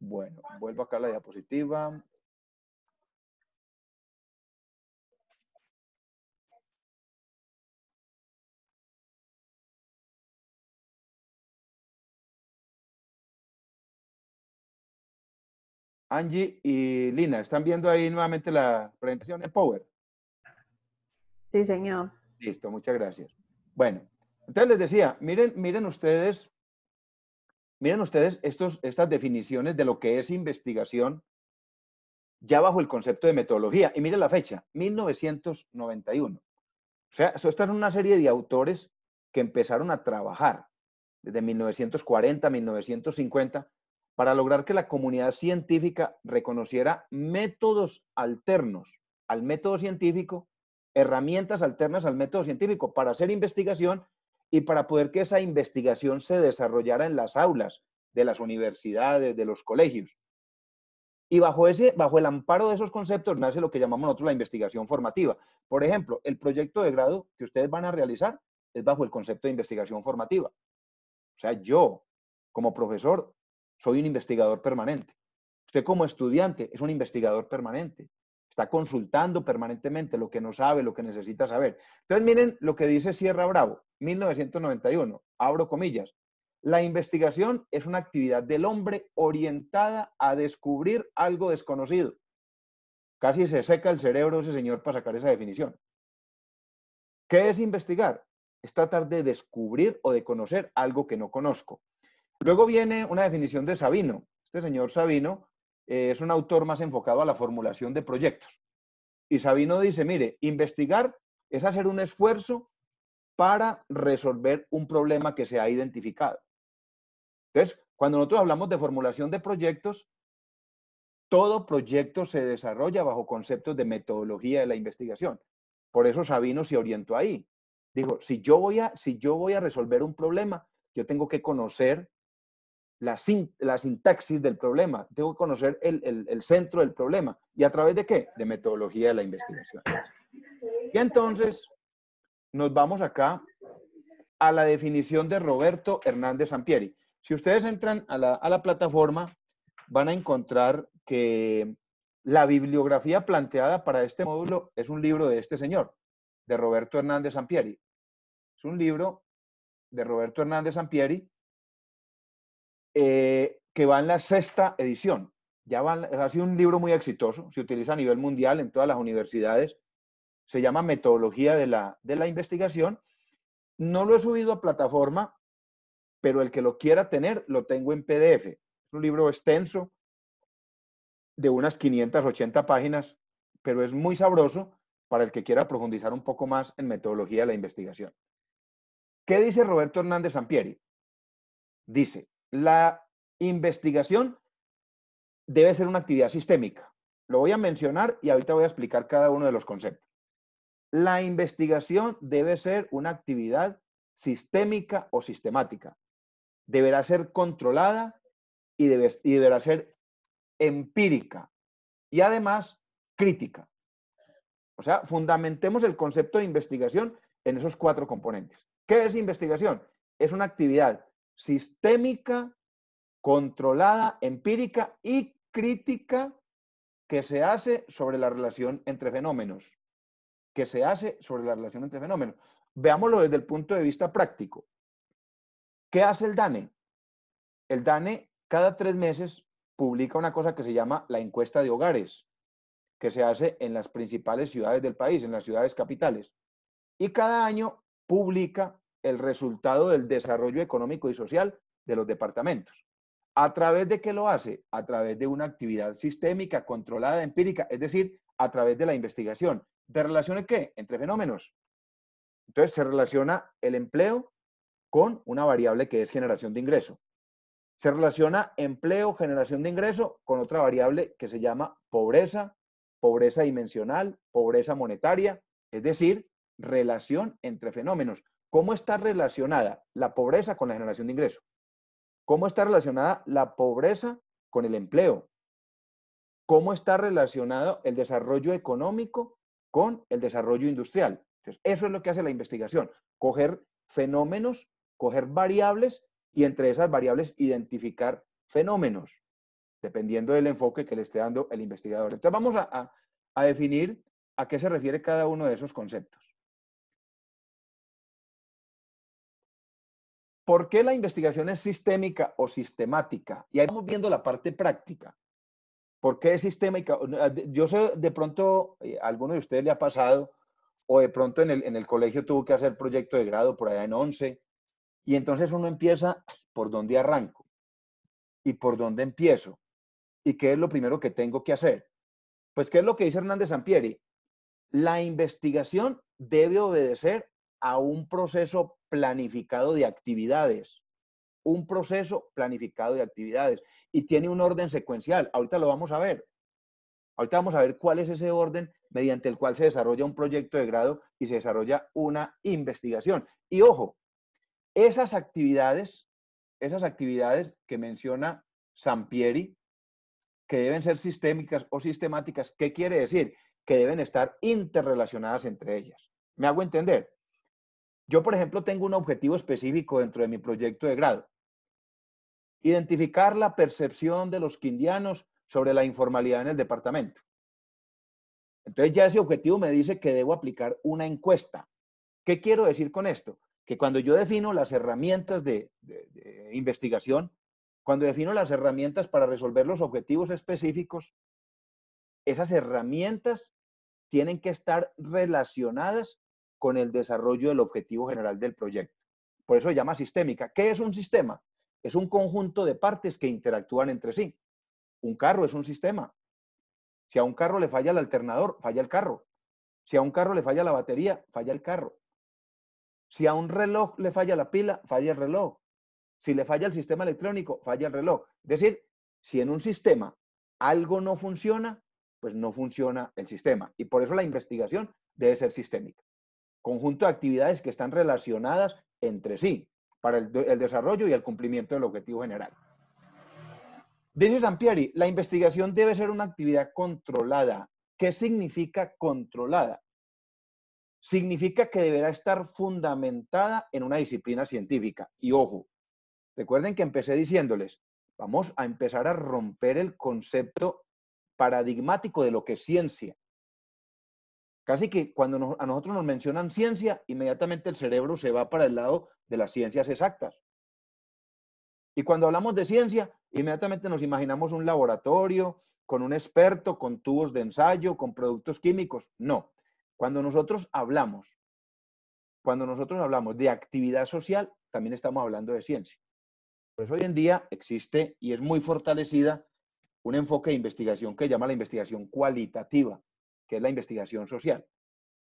Bueno, vuelvo acá a la diapositiva. Angie y Lina, ¿están viendo ahí nuevamente la presentación en Power? Sí, señor. Listo, muchas gracias. Bueno, entonces les decía, miren, miren ustedes Miren ustedes estas definiciones de lo que es investigación ya bajo el concepto de metodología. Y miren la fecha, 1991. O sea, esto es una serie de autores que empezaron a trabajar desde 1940, 1950, para lograr que la comunidad científica reconociera métodos alternos al método científico, herramientas alternas al método científico para hacer investigación y para poder que esa investigación se desarrollara en las aulas de las universidades, de los colegios. Y bajo, ese, bajo el amparo de esos conceptos nace lo que llamamos nosotros la investigación formativa. Por ejemplo, el proyecto de grado que ustedes van a realizar es bajo el concepto de investigación formativa. O sea, yo, como profesor, soy un investigador permanente. Usted como estudiante es un investigador permanente. Está consultando permanentemente lo que no sabe, lo que necesita saber. Entonces miren lo que dice Sierra Bravo, 1991, abro comillas. La investigación es una actividad del hombre orientada a descubrir algo desconocido. Casi se seca el cerebro ese señor para sacar esa definición. ¿Qué es investigar? Es tratar de descubrir o de conocer algo que no conozco. Luego viene una definición de Sabino. Este señor Sabino eh, es un autor más enfocado a la formulación de proyectos. Y Sabino dice, mire, investigar es hacer un esfuerzo para resolver un problema que se ha identificado. Entonces, cuando nosotros hablamos de formulación de proyectos, todo proyecto se desarrolla bajo conceptos de metodología de la investigación. Por eso Sabino se orientó ahí. Dijo, si yo voy a, si yo voy a resolver un problema, yo tengo que conocer la, sintaxis del problema, tengo que conocer el, centro del problema. ¿Y a través de qué? De metodología de la investigación. Y entonces nos vamos acá a la definición de Roberto Hernández Sampieri. Si ustedes entran a la plataforma, van a encontrar que la bibliografía planteada para este módulo es un libro de este señor, de Roberto Hernández Sampieri. Es un libro de Roberto Hernández Sampieri eh, que va en la sexta edición. Ya va ha sido un libro muy exitoso, se utiliza a nivel mundial en todas las universidades. Se llama Metodología de la, de la Investigación. No lo he subido a plataforma, pero el que lo quiera tener, lo tengo en PDF. Es un libro extenso, de unas 580 páginas, pero es muy sabroso para el que quiera profundizar un poco más en metodología de la investigación. ¿Qué dice Roberto Hernández Sampieri? Dice, la investigación debe ser una actividad sistémica. Lo voy a mencionar y ahorita voy a explicar cada uno de los conceptos. La investigación debe ser una actividad sistémica o sistemática. Deberá ser controlada y, deberá ser empírica y además crítica. O sea, fundamentemos el concepto de investigación en esos cuatro componentes. ¿Qué es investigación? Es una actividad sistémica, controlada, empírica y crítica que se hace sobre la relación entre fenómenos. Que se hace sobre la relación entre fenómenos. Veámoslo desde el punto de vista práctico. ¿Qué hace el DANE? El DANE cada tres meses publica una cosa que se llama la encuesta de hogares, que se hace en las principales ciudades del país, en las ciudades capitales. Y cada año publica el resultado del desarrollo económico y social de los departamentos. ¿A través de qué lo hace? A través de una actividad sistémica, controlada, empírica, es decir, a través de la investigación. ¿De relaciones qué? Entre fenómenos. Entonces se relaciona el empleo con una variable que es generación de ingreso. Se relaciona empleo, generación de ingreso con otra variable que se llama pobreza, pobreza dimensional, pobreza monetaria, es decir, relación entre fenómenos. ¿Cómo está relacionada la pobreza con la generación de ingreso? ¿Cómo está relacionada la pobreza con el empleo? ¿Cómo está relacionado el desarrollo económico con el desarrollo industrial? eso es lo que hace la investigación, coger fenómenos, coger variables y entre esas variables identificar fenómenos, dependiendo del enfoque que le esté dando el investigador. Entonces, vamos a definir a qué se refiere cada uno de esos conceptos. ¿Por qué la investigación es sistémica o sistemática? Y ahí vamos viendo la parte práctica. ¿Por qué es sistémica? Eh, yo sé, de pronto, eh, a alguno de ustedes le ha pasado, o de pronto en el, colegio tuvo que hacer proyecto de grado por allá en 11, y entonces uno empieza, ¿por dónde arranco? ¿Y por dónde empiezo? ¿Y qué es lo primero que tengo que hacer? Pues, ¿qué es lo que dice Hernández Sampieri? La investigación debe obedecer a un proceso planificado de actividades. Un proceso planificado de actividades. Y tiene un orden secuencial. Ahorita lo vamos a ver. Ahorita vamos a ver cuál es ese orden mediante el cual se desarrolla un proyecto de grado y se desarrolla una investigación. Y ojo, esas actividades, esas actividades que menciona Sampieri, que deben ser sistémicas o sistemáticas, ¿qué quiere decir? Que deben estar interrelacionadas entre ellas. ¿Me hago entender? Yo, por ejemplo, tengo un objetivo específico dentro de mi proyecto de grado. Identificar la percepción de los quindianos sobre la informalidad en el departamento. Entonces ya ese objetivo me dice que debo aplicar una encuesta. ¿Qué quiero decir con esto? Que cuando yo defino las herramientas de, de investigación, cuando defino las herramientas para resolver los objetivos específicos, esas herramientas tienen que estar relacionadas con el desarrollo del objetivo general del proyecto. Por eso se llama sistémica. ¿Qué es un sistema? Es un conjunto de partes que interactúan entre sí. Un carro es un sistema. Si a un carro le falla el alternador, falla el carro. Si a un carro le falla la batería, falla el carro. Si a un reloj le falla la pila, falla el reloj. Si le falla el sistema electrónico, falla el reloj. Es decir, si en un sistema algo no funciona, pues no funciona el sistema. Y por eso la investigación debe ser sistémica conjunto de actividades que están relacionadas entre sí para el, desarrollo y el cumplimiento del objetivo general. Dice Sampieri, la investigación debe ser una actividad controlada. ¿Qué significa controlada? Significa que deberá estar fundamentada en una disciplina científica. Y ojo, recuerden que empecé diciéndoles, vamos a empezar a romper el concepto paradigmático de lo que es ciencia. Así que cuando a nosotros nos mencionan ciencia, inmediatamente el cerebro se va para el lado de las ciencias exactas. Y cuando hablamos de ciencia, inmediatamente nos imaginamos un laboratorio con un experto, con tubos de ensayo, con productos químicos. No. Cuando nosotros hablamos, cuando nosotros hablamos de actividad social, también estamos hablando de ciencia. Por hoy en día existe y es muy fortalecida un enfoque de investigación que llama la investigación cualitativa, que es la investigación social.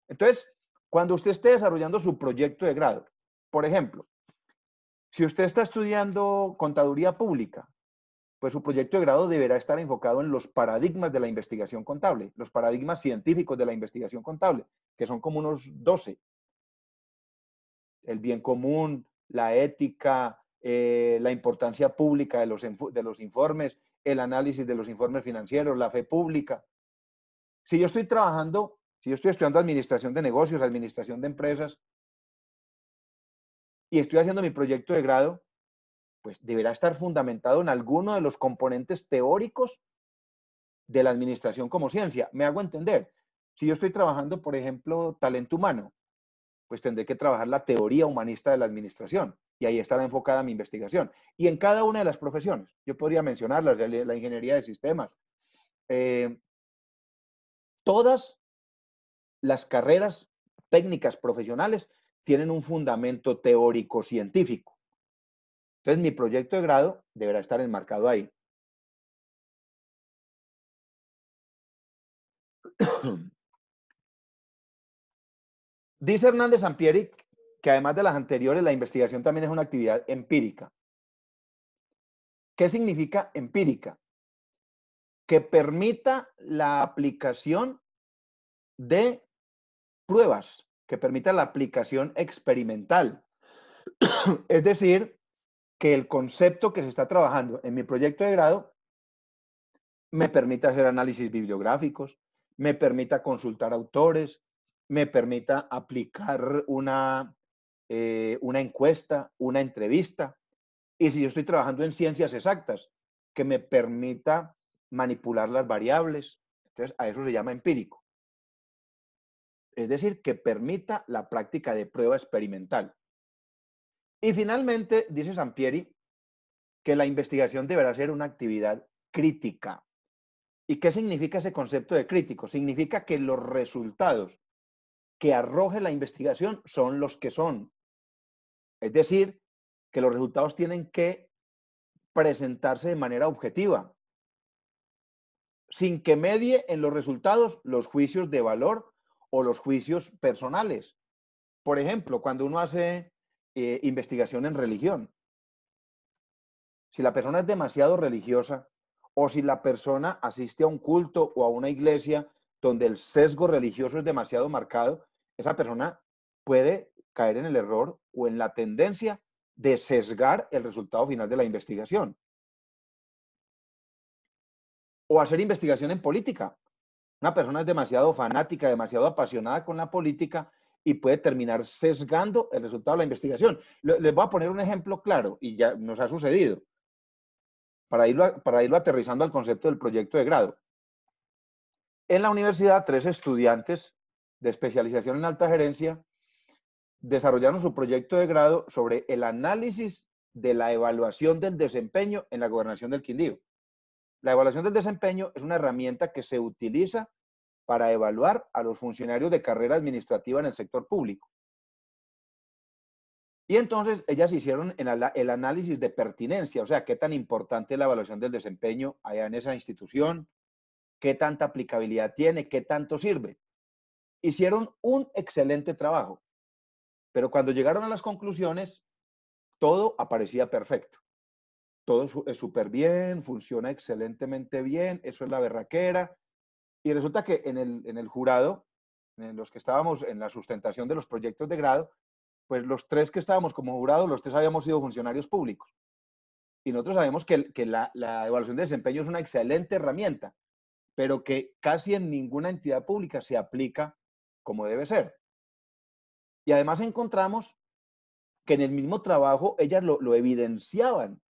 Entonces, cuando usted esté desarrollando su proyecto de grado, por ejemplo, si usted está estudiando contaduría pública, pues su proyecto de grado deberá estar enfocado en los paradigmas de la investigación contable, los paradigmas científicos de la investigación contable, que son como unos 12. El bien común, la ética, eh, la importancia pública de los, de los informes, el análisis de los informes financieros, la fe pública, si yo estoy trabajando, si yo estoy estudiando administración de negocios, administración de empresas, y estoy haciendo mi proyecto de grado, pues deberá estar fundamentado en alguno de los componentes teóricos de la administración como ciencia. Me hago entender. Si yo estoy trabajando, por ejemplo, talento humano, pues tendré que trabajar la teoría humanista de la administración y ahí estará enfocada mi investigación. Y en cada una de las profesiones, yo podría mencionarlas, la, ingeniería de sistemas, eh, todas las carreras técnicas profesionales tienen un fundamento teórico científico. Entonces, mi proyecto de grado deberá estar enmarcado ahí. Dice Hernández Sampieri que además de las anteriores, la investigación también es una actividad empírica. ¿Qué significa empírica? que permita la aplicación de pruebas, que permita la aplicación experimental. es decir, que el concepto que se está trabajando en mi proyecto de grado me permita hacer análisis bibliográficos, me permita consultar autores, me permita aplicar una, eh, una encuesta, una entrevista. Y si yo estoy trabajando en ciencias exactas, que me permita manipular las variables. Entonces, a eso se llama empírico. Es decir, que permita la práctica de prueba experimental. Y finalmente, dice Sampieri, que la investigación deberá ser una actividad crítica. ¿Y qué significa ese concepto de crítico? Significa que los resultados que arroje la investigación son los que son. Es decir, que los resultados tienen que presentarse de manera objetiva, sin que medie en los resultados los juicios de valor o los juicios personales. Por ejemplo, cuando uno hace eh, investigación en religión, si la persona es demasiado religiosa o si la persona asiste a un culto o a una iglesia donde el sesgo religioso es demasiado marcado, esa persona puede caer en el error o en la tendencia de sesgar el resultado final de la investigación o hacer investigación en política. Una persona es demasiado fanática, demasiado apasionada con la política y puede terminar sesgando el resultado de la investigación. Les voy a poner un ejemplo claro y ya nos ha sucedido para irlo, para irlo aterrizando al concepto del proyecto de grado. En la universidad, tres estudiantes de especialización en alta gerencia desarrollaron su proyecto de grado sobre el análisis de la evaluación del desempeño en la gobernación del Quindío. La evaluación del desempeño es una herramienta que se utiliza para evaluar a los funcionarios de carrera administrativa en el sector público. Y entonces ellas hicieron el análisis de pertinencia, o sea, qué tan importante es la evaluación del desempeño allá en esa institución, qué tanta aplicabilidad tiene, qué tanto sirve. Hicieron un excelente trabajo, pero cuando llegaron a las conclusiones, todo aparecía perfecto todo es súper bien, funciona excelentemente bien, eso es la berraquera. Y resulta que en el, en el jurado, en los que estábamos en la sustentación de los proyectos de grado, pues los tres que estábamos como jurado, los tres habíamos sido funcionarios públicos. Y nosotros sabemos que, la, evaluación de desempeño es una excelente herramienta, pero que casi en ninguna entidad pública se aplica como debe ser. Y además encontramos que en el mismo trabajo ellas lo, lo, evidenciaban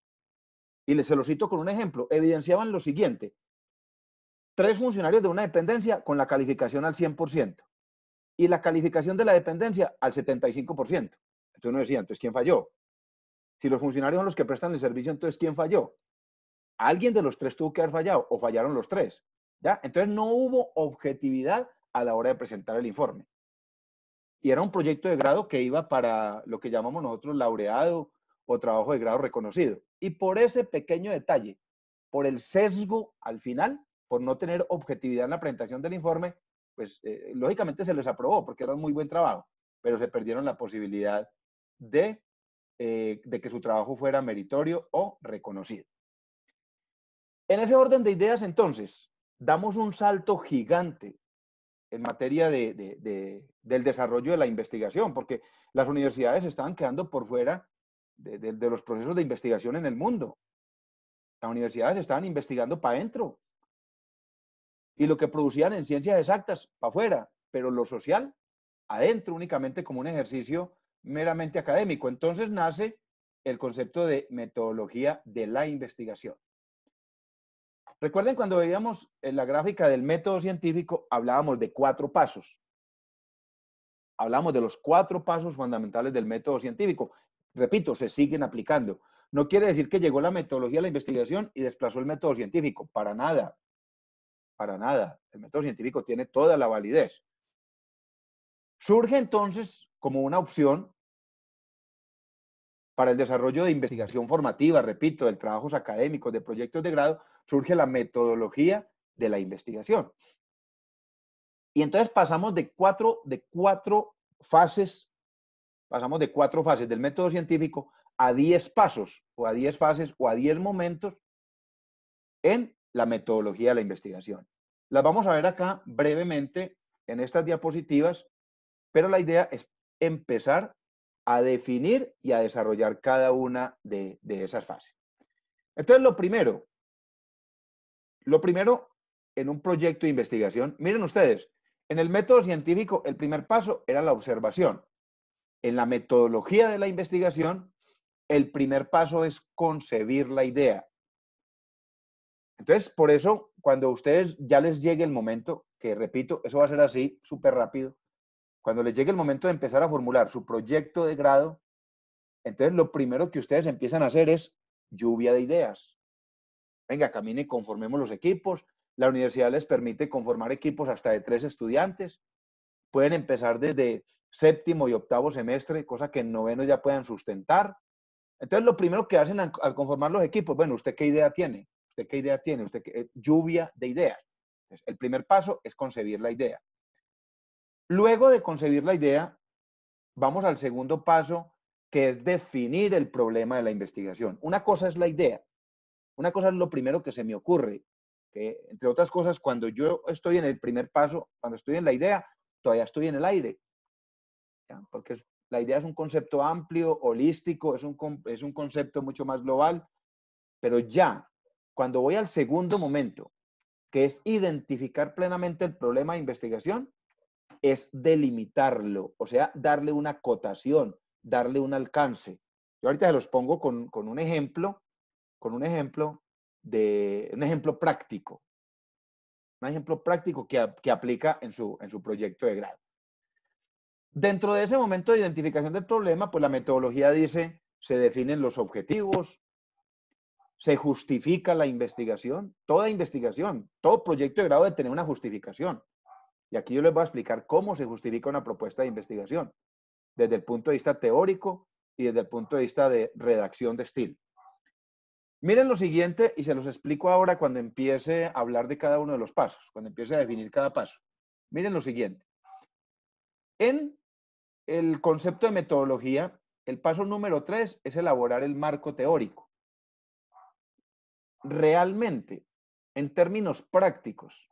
y se lo cito con un ejemplo, evidenciaban lo siguiente. Tres funcionarios de una dependencia con la calificación al 100% y la calificación de la dependencia al 75%. Entonces uno decía, entonces ¿quién falló? Si los funcionarios son los que prestan el servicio, entonces ¿quién falló? Alguien de los tres tuvo que haber fallado o fallaron los tres. ¿ya? Entonces no hubo objetividad a la hora de presentar el informe. Y era un proyecto de grado que iba para lo que llamamos nosotros laureado o trabajo de grado reconocido. Y por ese pequeño detalle, por el sesgo al final, por no tener objetividad en la presentación del informe, pues eh, lógicamente se les aprobó porque era un muy buen trabajo, pero se perdieron la posibilidad eh, de, que su trabajo fuera meritorio o reconocido. En ese orden de ideas, entonces, damos un salto gigante en materia del desarrollo de la investigación, porque las universidades estaban quedando por fuera de, los procesos de investigación en el mundo. Las universidades estaban investigando para adentro. Y lo que producían en ciencias exactas, para afuera, pero lo social, adentro únicamente como un ejercicio meramente académico. Entonces nace el concepto de metodología de la investigación. Recuerden cuando veíamos en la gráfica del método científico, hablábamos de cuatro pasos. Hablamos de los cuatro pasos fundamentales del método científico repito, se siguen aplicando. No quiere decir que llegó la metodología a la investigación y desplazó el método científico, para nada, para nada. El método científico tiene toda la validez. Surge entonces como una opción para el desarrollo de investigación formativa, repito, de trabajos académicos, de proyectos de grado, surge la metodología de la investigación. Y entonces pasamos de cuatro, de cuatro fases pasamos de cuatro fases del método científico a diez pasos o a diez fases o a diez momentos en la metodología de la investigación. Las vamos a ver acá brevemente en estas diapositivas, pero la idea es empezar a definir y a desarrollar cada una de, de esas fases. Entonces, lo primero, lo primero en un proyecto de investigación, miren ustedes, en el método científico el primer paso era la observación en la metodología de la investigación, el primer paso es concebir la idea. Entonces, por eso, cuando a ustedes ya les llegue el momento, que repito, eso va a ser así, súper rápido, cuando les llegue el momento de empezar a formular su proyecto de grado, entonces lo primero que ustedes empiezan a hacer es lluvia de ideas. Venga, camine, conformemos los equipos. La universidad les permite conformar equipos hasta de tres estudiantes pueden empezar desde séptimo y octavo semestre, cosa que en noveno ya puedan sustentar. Entonces, lo primero que hacen al conformar los equipos, bueno, ¿usted qué idea tiene? ¿Usted qué idea tiene? ¿Usted qué... Eh, lluvia de ideas. el primer paso es concebir la idea. Luego de concebir la idea, vamos al segundo paso, que es definir el problema de la investigación. Una cosa es la idea, una cosa es lo primero que se me ocurre, que entre otras cosas, cuando yo estoy en el primer paso, cuando estoy en la idea, todavía estoy en el aire. Porque la idea es un concepto amplio, holístico, es un, es un concepto mucho más global, pero ya, cuando voy al segundo momento, que es identificar plenamente el problema de investigación, es delimitarlo, o sea, darle una cotación, darle un alcance. Yo ahorita se los pongo con, con un ejemplo, con un ejemplo de un ejemplo práctico un ejemplo práctico que, que aplica en su, en su proyecto de grado. Dentro de ese momento de identificación del problema, pues la metodología dice, se definen los objetivos, se justifica la investigación, toda investigación, todo proyecto de grado debe tener una justificación. Y aquí yo les voy a explicar cómo se justifica una propuesta de investigación, desde el punto de vista teórico y desde el punto de vista de redacción de estilo. Miren lo siguiente y se los explico ahora cuando empiece a hablar de cada uno de los pasos, cuando empiece a definir cada paso. Miren lo siguiente. En el concepto de metodología, el paso número tres es elaborar el marco teórico. Realmente, en términos prácticos,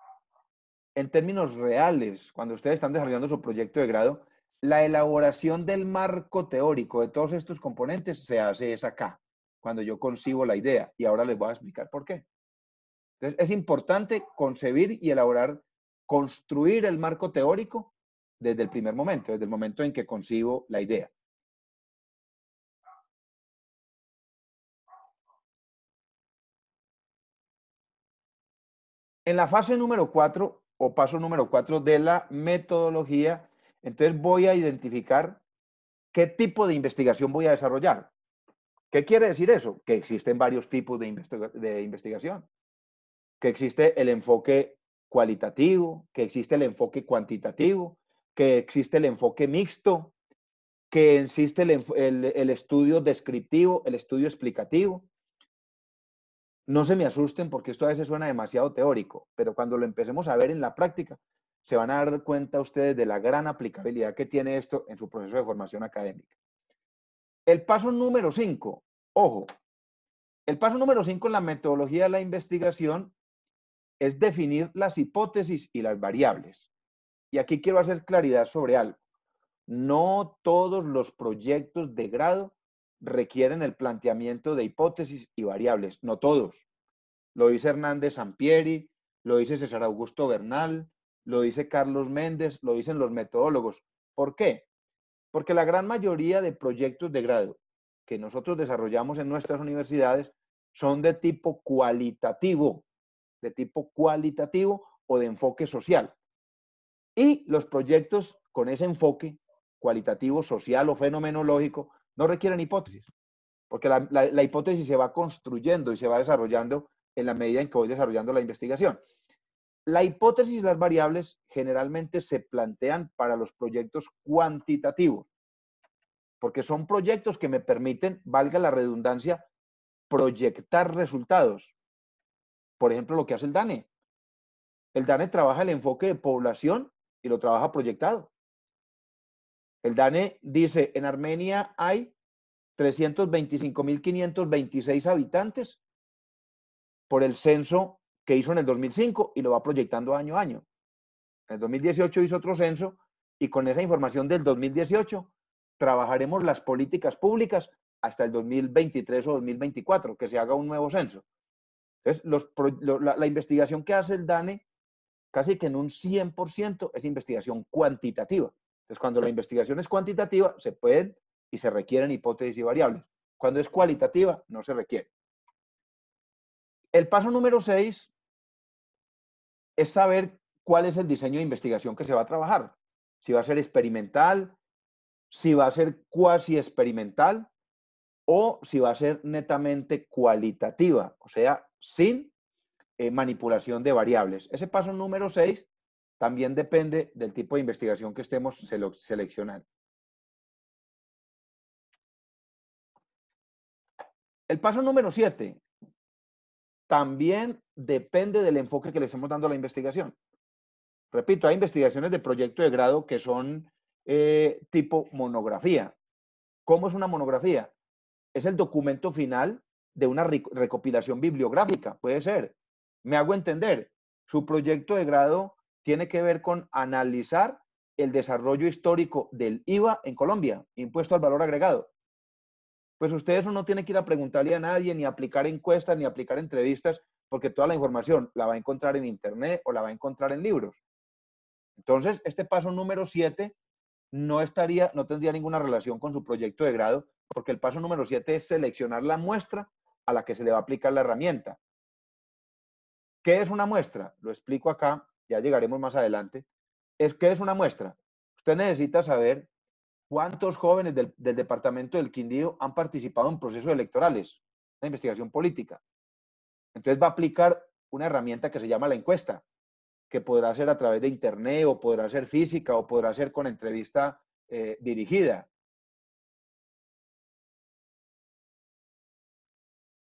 en términos reales, cuando ustedes están desarrollando su proyecto de grado, la elaboración del marco teórico de todos estos componentes se hace es acá cuando yo concibo la idea. Y ahora les voy a explicar por qué. Entonces, es importante concebir y elaborar, construir el marco teórico desde el primer momento, desde el momento en que concibo la idea. En la fase número cuatro, o paso número cuatro de la metodología, entonces voy a identificar qué tipo de investigación voy a desarrollar. ¿Qué quiere decir eso? Que existen varios tipos de, de investigación, que existe el enfoque cualitativo, que existe el enfoque cuantitativo, que existe el enfoque mixto, que existe el, el, estudio descriptivo, el estudio explicativo. No se me asusten porque esto a veces suena demasiado teórico, pero cuando lo empecemos a ver en la práctica, se van a dar cuenta ustedes de la gran aplicabilidad que tiene esto en su proceso de formación académica. El paso número 5, ojo, el paso número 5 en la metodología de la investigación es definir las hipótesis y las variables. Y aquí quiero hacer claridad sobre algo. No todos los proyectos de grado requieren el planteamiento de hipótesis y variables, no todos. Lo dice Hernández Sampieri, lo dice César Augusto Bernal, lo dice Carlos Méndez, lo dicen los metodólogos. ¿Por qué? Porque la gran mayoría de proyectos de grado que nosotros desarrollamos en nuestras universidades son de tipo cualitativo, de tipo cualitativo o de enfoque social. Y los proyectos con ese enfoque cualitativo, social o fenomenológico no requieren hipótesis, porque la, hipótesis se va construyendo y se va desarrollando en la medida en que voy desarrollando la investigación. La hipótesis y las variables generalmente se plantean para los proyectos cuantitativos, porque son proyectos que me permiten, valga la redundancia, proyectar resultados. Por ejemplo, lo que hace el DANE. El DANE trabaja el enfoque de población y lo trabaja proyectado. El DANE dice, en Armenia hay 325.526 habitantes por el censo que hizo en el 2005 y lo va proyectando año a año. En el 2018 hizo otro censo y con esa información del 2018 trabajaremos las políticas públicas hasta el 2023 o 2024, que se haga un nuevo censo. Entonces, la, la, investigación que hace el DANE, casi que en un 100% es investigación cuantitativa. Entonces, cuando la investigación es cuantitativa, se pueden y se requieren hipótesis y variables. Cuando es cualitativa, no se requiere. El paso número seis es saber cuál es el diseño de investigación que se va a trabajar. Si va a ser experimental, si va a ser cuasi experimental o si va a ser netamente cualitativa, o sea, sin eh, manipulación de variables. Ese paso número 6 también depende del tipo de investigación que estemos seleccionando. El paso número 7 también depende del enfoque que le estemos dando a la investigación. Repito, hay investigaciones de proyecto de grado que son eh, tipo monografía. ¿Cómo es una monografía? Es el documento final de una recopilación bibliográfica, puede ser. Me hago entender, su proyecto de grado tiene que ver con analizar el desarrollo histórico del IVA en Colombia, impuesto al valor agregado pues usted eso no tiene que ir a preguntarle a nadie, ni aplicar encuestas, ni aplicar entrevistas, porque toda la información la va a encontrar en Internet o la va a encontrar en libros. Entonces, este paso número 7 no, estaría, no tendría ninguna relación con su proyecto de grado, porque el paso número 7 es seleccionar la muestra a la que se le va a aplicar la herramienta. ¿Qué es una muestra? Lo explico acá, ya llegaremos más adelante. Es, ¿Qué es una muestra? Usted necesita saber ¿Cuántos jóvenes del, departamento del Quindío han participado en procesos electorales? de investigación política. Entonces va a aplicar una herramienta que se llama la encuesta, que podrá ser a través de internet o podrá ser física o podrá ser con entrevista eh, dirigida.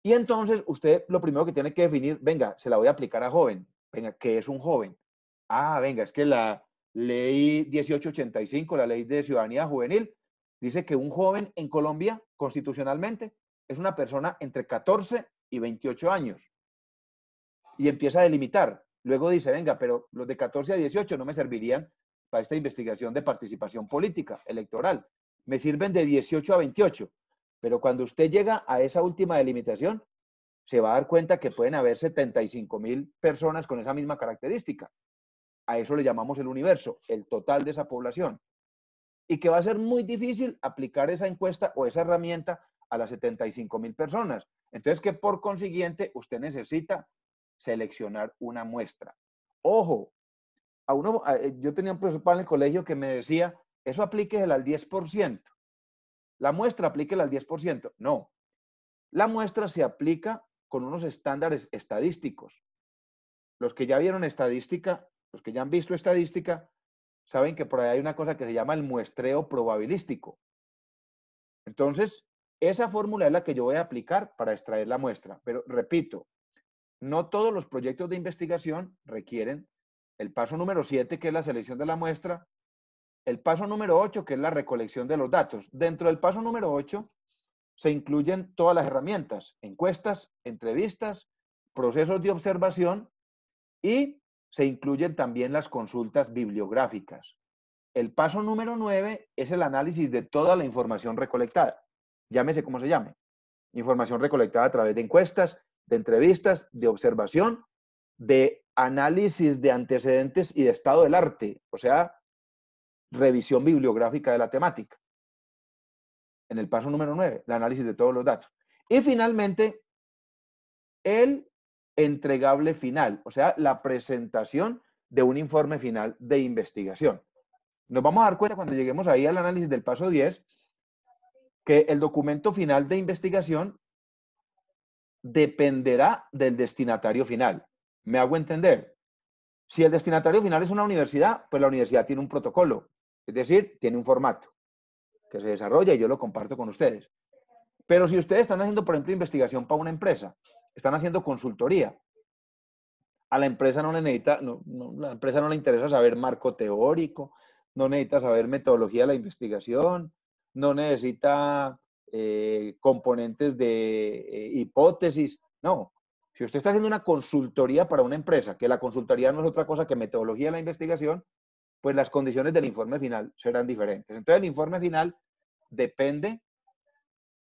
Y entonces usted lo primero que tiene que definir, venga, se la voy a aplicar a joven. Venga, ¿qué es un joven? Ah, venga, es que la, Ley 1885, la ley de ciudadanía juvenil, dice que un joven en Colombia, constitucionalmente, es una persona entre 14 y 28 años. Y empieza a delimitar. Luego dice, venga, pero los de 14 a 18 no me servirían para esta investigación de participación política, electoral. Me sirven de 18 a 28. Pero cuando usted llega a esa última delimitación, se va a dar cuenta que pueden haber 75 mil personas con esa misma característica a eso le llamamos el universo, el total de esa población. Y que va a ser muy difícil aplicar esa encuesta o esa herramienta a las 75 mil personas. Entonces, que por consiguiente usted necesita seleccionar una muestra. Ojo, a uno, eh, yo tenía un profesor en el colegio que me decía, eso el al 10%. La muestra aplíquela al 10%. No, la muestra se aplica con unos estándares estadísticos. Los que ya vieron estadística los que ya han visto estadística, saben que por ahí hay una cosa que se llama el muestreo probabilístico. Entonces, esa fórmula es la que yo voy a aplicar para extraer la muestra. Pero repito, no todos los proyectos de investigación requieren el paso número 7, que es la selección de la muestra, el paso número 8, que es la recolección de los datos. Dentro del paso número 8 se incluyen todas las herramientas, encuestas, entrevistas, procesos de observación y se incluyen también las consultas bibliográficas. El paso número nueve es el análisis de toda la información recolectada, llámese como se llame. Información recolectada a través de encuestas, de entrevistas, de observación, de análisis de antecedentes y de estado del arte, o sea, revisión bibliográfica de la temática. En el paso número 9, el análisis de todos los datos. Y finalmente, el entregable final, o sea, la presentación de un informe final de investigación. Nos vamos a dar cuenta cuando lleguemos ahí al análisis del paso 10 que el documento final de investigación dependerá del destinatario final. ¿Me hago entender? Si el destinatario final es una universidad, pues la universidad tiene un protocolo, es decir, tiene un formato que se desarrolla y yo lo comparto con ustedes. Pero si ustedes están haciendo, por ejemplo, investigación para una empresa, están haciendo consultoría. A la empresa no le necesita, no, la empresa no le interesa saber marco teórico, no necesita saber metodología de la investigación, no necesita eh, componentes de eh, hipótesis. No. Si usted está haciendo una consultoría para una empresa, que la consultoría no es otra cosa que metodología de la investigación, pues las condiciones del informe final serán diferentes. Entonces el informe final depende,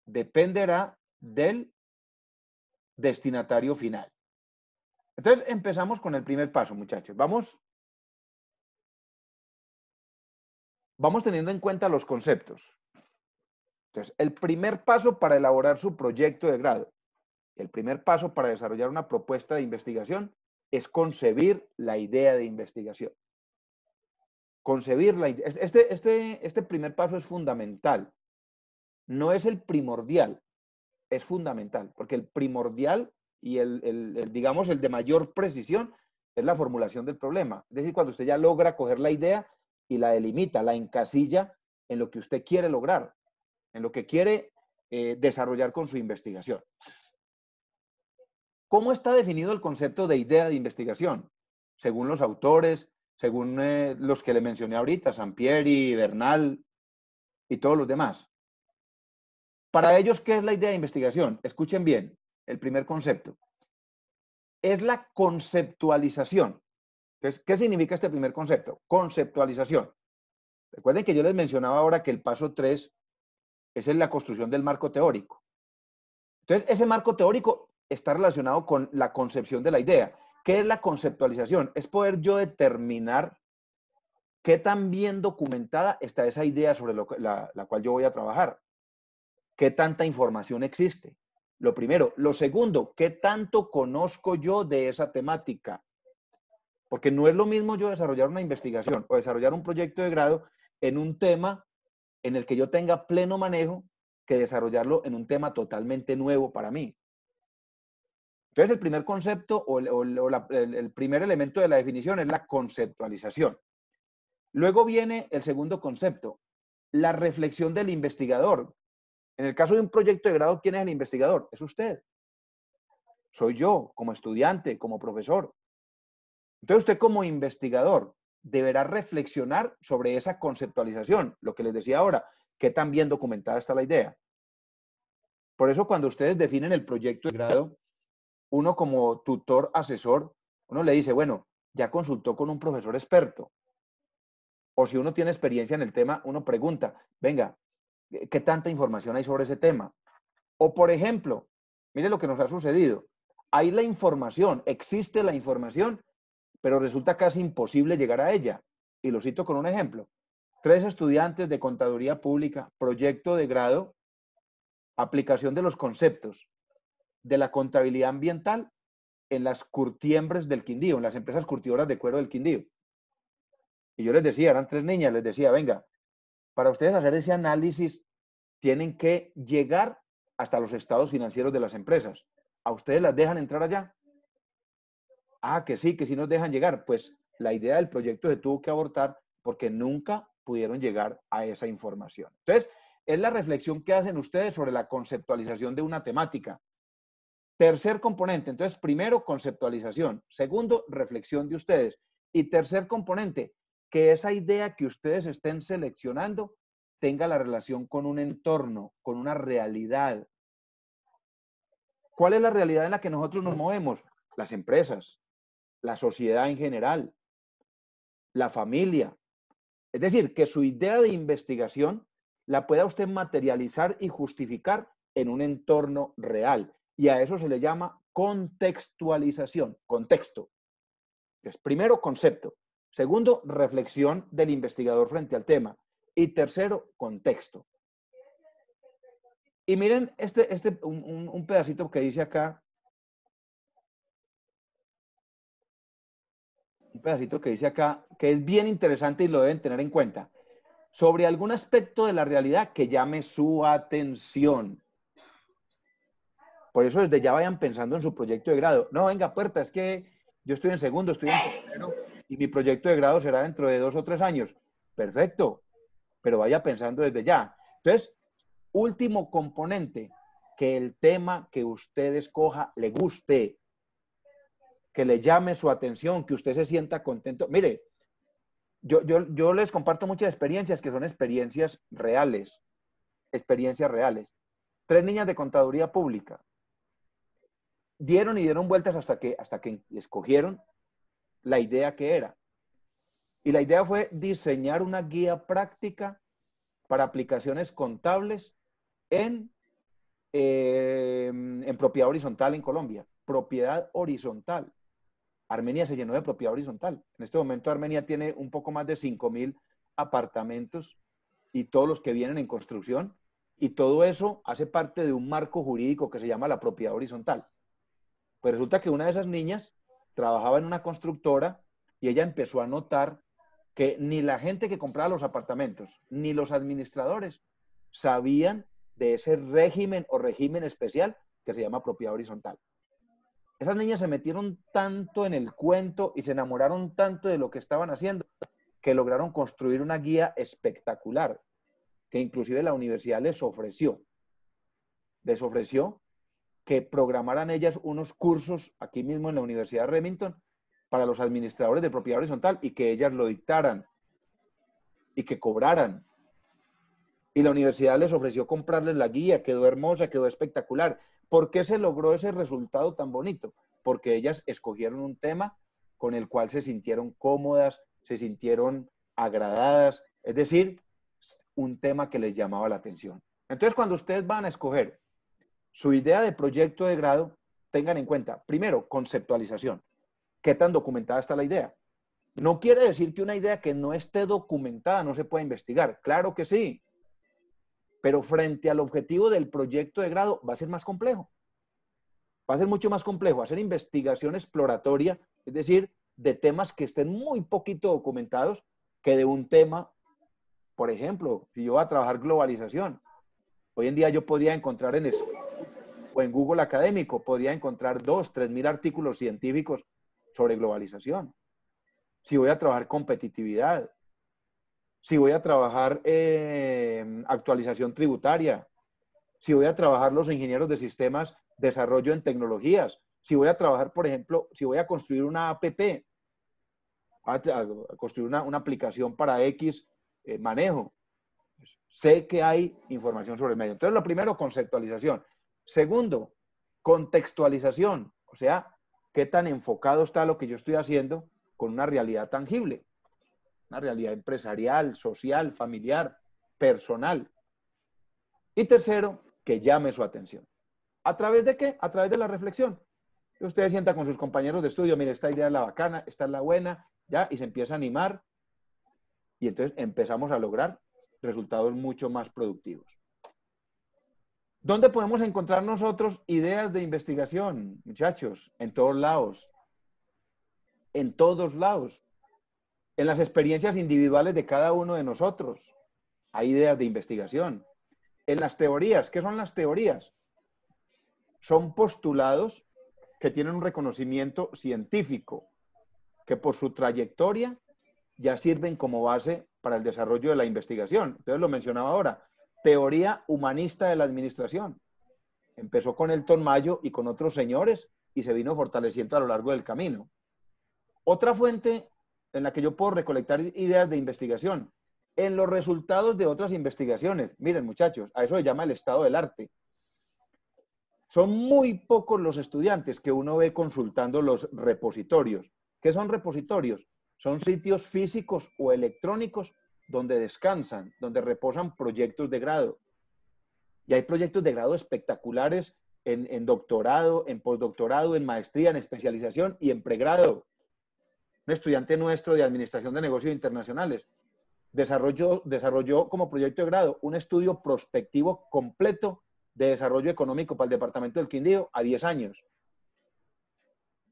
dependerá del destinatario final. Entonces empezamos con el primer paso, muchachos. Vamos, vamos teniendo en cuenta los conceptos. Entonces, el primer paso para elaborar su proyecto de grado, el primer paso para desarrollar una propuesta de investigación es concebir la idea de investigación. Concebir la idea. Este, este, este primer paso es fundamental. No es el primordial, es fundamental, porque el primordial y el, digamos, el de mayor precisión es la formulación del problema. Es decir, cuando usted ya logra coger la idea y la delimita, la encasilla en lo que usted quiere lograr, en lo que quiere eh, desarrollar con su investigación. ¿Cómo está definido el concepto de idea de investigación? Según los autores, según eh, los que le mencioné ahorita, Sampieri, Bernal y todos los demás. Para ellos, ¿qué es la idea de investigación? Escuchen bien el primer concepto. Es la conceptualización. Entonces, ¿qué significa este primer concepto? Conceptualización. Recuerden que yo les mencionaba ahora que el paso 3 es en la construcción del marco teórico. Entonces, ese marco teórico está relacionado con la concepción de la idea. ¿Qué es la conceptualización? Es poder yo determinar qué tan bien documentada está esa idea sobre la, cual yo voy a trabajar. ¿qué tanta información existe? Lo primero. Lo segundo, ¿qué tanto conozco yo de esa temática? Porque no es lo mismo yo desarrollar una investigación o desarrollar un proyecto de grado en un tema en el que yo tenga pleno manejo que desarrollarlo en un tema totalmente nuevo para mí. Entonces, el primer concepto o, el, el primer elemento de la definición es la conceptualización. Luego viene el segundo concepto, la reflexión del investigador, en el caso de un proyecto de grado, ¿quién es el investigador? Es usted. Soy yo, como estudiante, como profesor. Entonces usted como investigador deberá reflexionar sobre esa conceptualización, lo que les decía ahora, que tan bien documentada está la idea. Por eso cuando ustedes definen el proyecto de grado, uno como tutor asesor, uno le dice, bueno, ya consultó con un profesor experto. O si uno tiene experiencia en el tema, uno pregunta, venga, eh, qué tanta información hay sobre ese tema. O por ejemplo, mire lo que nos ha sucedido. Hay la información, existe la información, pero resulta casi imposible llegar a ella. Y lo cito con un ejemplo. Tres estudiantes de Contaduría Pública, proyecto de grado, aplicación de los conceptos de la contabilidad ambiental en las curtiembres del Quindío, en las empresas curtidoras de cuero del Quindío. Y yo les decía, eran tres niñas, les decía, venga, para ustedes hacer ese análisis, tienen que llegar hasta los estados financieros de las empresas. ¿A ustedes las dejan entrar allá? Ah, que sí, que sí nos dejan llegar. Pues la idea del proyecto se tuvo que abortar porque nunca pudieron llegar a esa información. Entonces, es la reflexión que hacen ustedes sobre la conceptualización de una temática. Tercer componente, entonces, primero, conceptualización. Segundo, reflexión de ustedes. Y tercer componente, que esa idea que ustedes estén seleccionando tenga la relación con un entorno, con una realidad. ¿Cuál es la realidad en la que nosotros nos movemos? Las empresas, la sociedad en general, la familia. Es decir, que su idea de investigación la pueda usted materializar y justificar en un entorno real. Y a eso se le llama contextualización, contexto. Es primero concepto, Segundo, reflexión del investigador frente al tema. Y tercero, contexto. Y miren este, este, un, un pedacito que dice acá. Un pedacito que dice acá, que es bien interesante y lo deben tener en cuenta. Sobre algún aspecto de la realidad que llame su atención. Por eso desde ya vayan pensando en su proyecto de grado. No, venga, puerta, es que yo estoy en segundo, estoy en tercero y mi proyecto de grado será dentro de dos o tres años. Perfecto, pero vaya pensando desde ya. Entonces, último componente, que el tema que usted escoja le guste, que le llame su atención, que usted se sienta contento. Mire, yo, yo, yo les comparto muchas experiencias que son experiencias reales, experiencias reales. Tres niñas de contaduría pública dieron y dieron vueltas hasta que, hasta que escogieron la idea que era. Y la idea fue diseñar una guía práctica para aplicaciones contables en, eh, en propiedad horizontal en Colombia. Propiedad horizontal. Armenia se llenó de propiedad horizontal. En este momento Armenia tiene un poco más de 5.000 apartamentos y todos los que vienen en construcción. Y todo eso hace parte de un marco jurídico que se llama la propiedad horizontal. Pues resulta que una de esas niñas trabajaba en una constructora y ella empezó a notar que ni la gente que compraba los apartamentos, ni los administradores sabían de ese régimen o régimen especial que se llama propiedad horizontal. Esas niñas se metieron tanto en el cuento y se enamoraron tanto de lo que estaban haciendo que lograron construir una guía espectacular que inclusive la universidad les ofreció. Les ofreció que programaran ellas unos cursos aquí mismo en la Universidad de Remington para los administradores de propiedad horizontal y que ellas lo dictaran y que cobraran. Y la universidad les ofreció comprarles la guía, quedó hermosa, quedó espectacular. ¿Por qué se logró ese resultado tan bonito? Porque ellas escogieron un tema con el cual se sintieron cómodas, se sintieron agradadas, es decir, un tema que les llamaba la atención. Entonces, cuando ustedes van a escoger su idea de proyecto de grado, tengan en cuenta, primero, conceptualización. ¿Qué tan documentada está la idea? No quiere decir que una idea que no esté documentada no se pueda investigar. Claro que sí. Pero frente al objetivo del proyecto de grado va a ser más complejo. Va a ser mucho más complejo hacer investigación exploratoria, es decir, de temas que estén muy poquito documentados que de un tema, por ejemplo, si yo voy a trabajar globalización, hoy en día yo podría encontrar en, o en Google Académico podría encontrar dos, tres mil artículos científicos sobre globalización. Si voy a trabajar competitividad, si voy a trabajar em, actualización tributaria, si voy a trabajar los ingenieros de sistemas, desarrollo en tecnologías, si voy a trabajar, por ejemplo, si voy a construir una APP, construir una, aplicación para X eh, manejo, sé que hay información sobre el medio. Entonces, lo primero, conceptualización. Segundo, contextualización, o sea, qué tan enfocado está lo que yo estoy haciendo con una realidad tangible, una realidad empresarial, social, familiar, personal. Y tercero, que llame su atención. ¿A través de qué? A través de la reflexión. Usted sienta con sus compañeros de estudio, mire, esta idea es la bacana, esta es la buena, ya, y se empieza a animar. Y entonces empezamos a lograr resultados mucho más productivos. ¿Dónde podemos encontrar nosotros ideas de investigación, muchachos? En todos lados. En todos lados. En las experiencias individuales de cada uno de nosotros hay ideas de investigación. En las teorías, ¿qué son las teorías? Son postulados que tienen un reconocimiento científico, que por su trayectoria ya sirven como base para el desarrollo de la investigación. Entonces lo mencionaba ahora teoría humanista de la administración. Empezó con Elton Mayo y con otros señores y se vino fortaleciendo a lo largo del camino. Otra fuente en la que yo puedo recolectar ideas de investigación, en los resultados de otras investigaciones. Miren, muchachos, a eso se llama el estado del arte. Son muy pocos los estudiantes que uno ve consultando los repositorios. ¿Qué son repositorios? Son sitios físicos o electrónicos donde descansan, donde reposan proyectos de grado. Y hay proyectos de grado espectaculares en, doctorado, en postdoctorado, en maestría, en especialización y en pregrado. Un estudiante nuestro de Administración de Negocios Internacionales desarrolló, desarrolló como proyecto de grado un estudio prospectivo completo de desarrollo económico para el Departamento del Quindío a 10 años.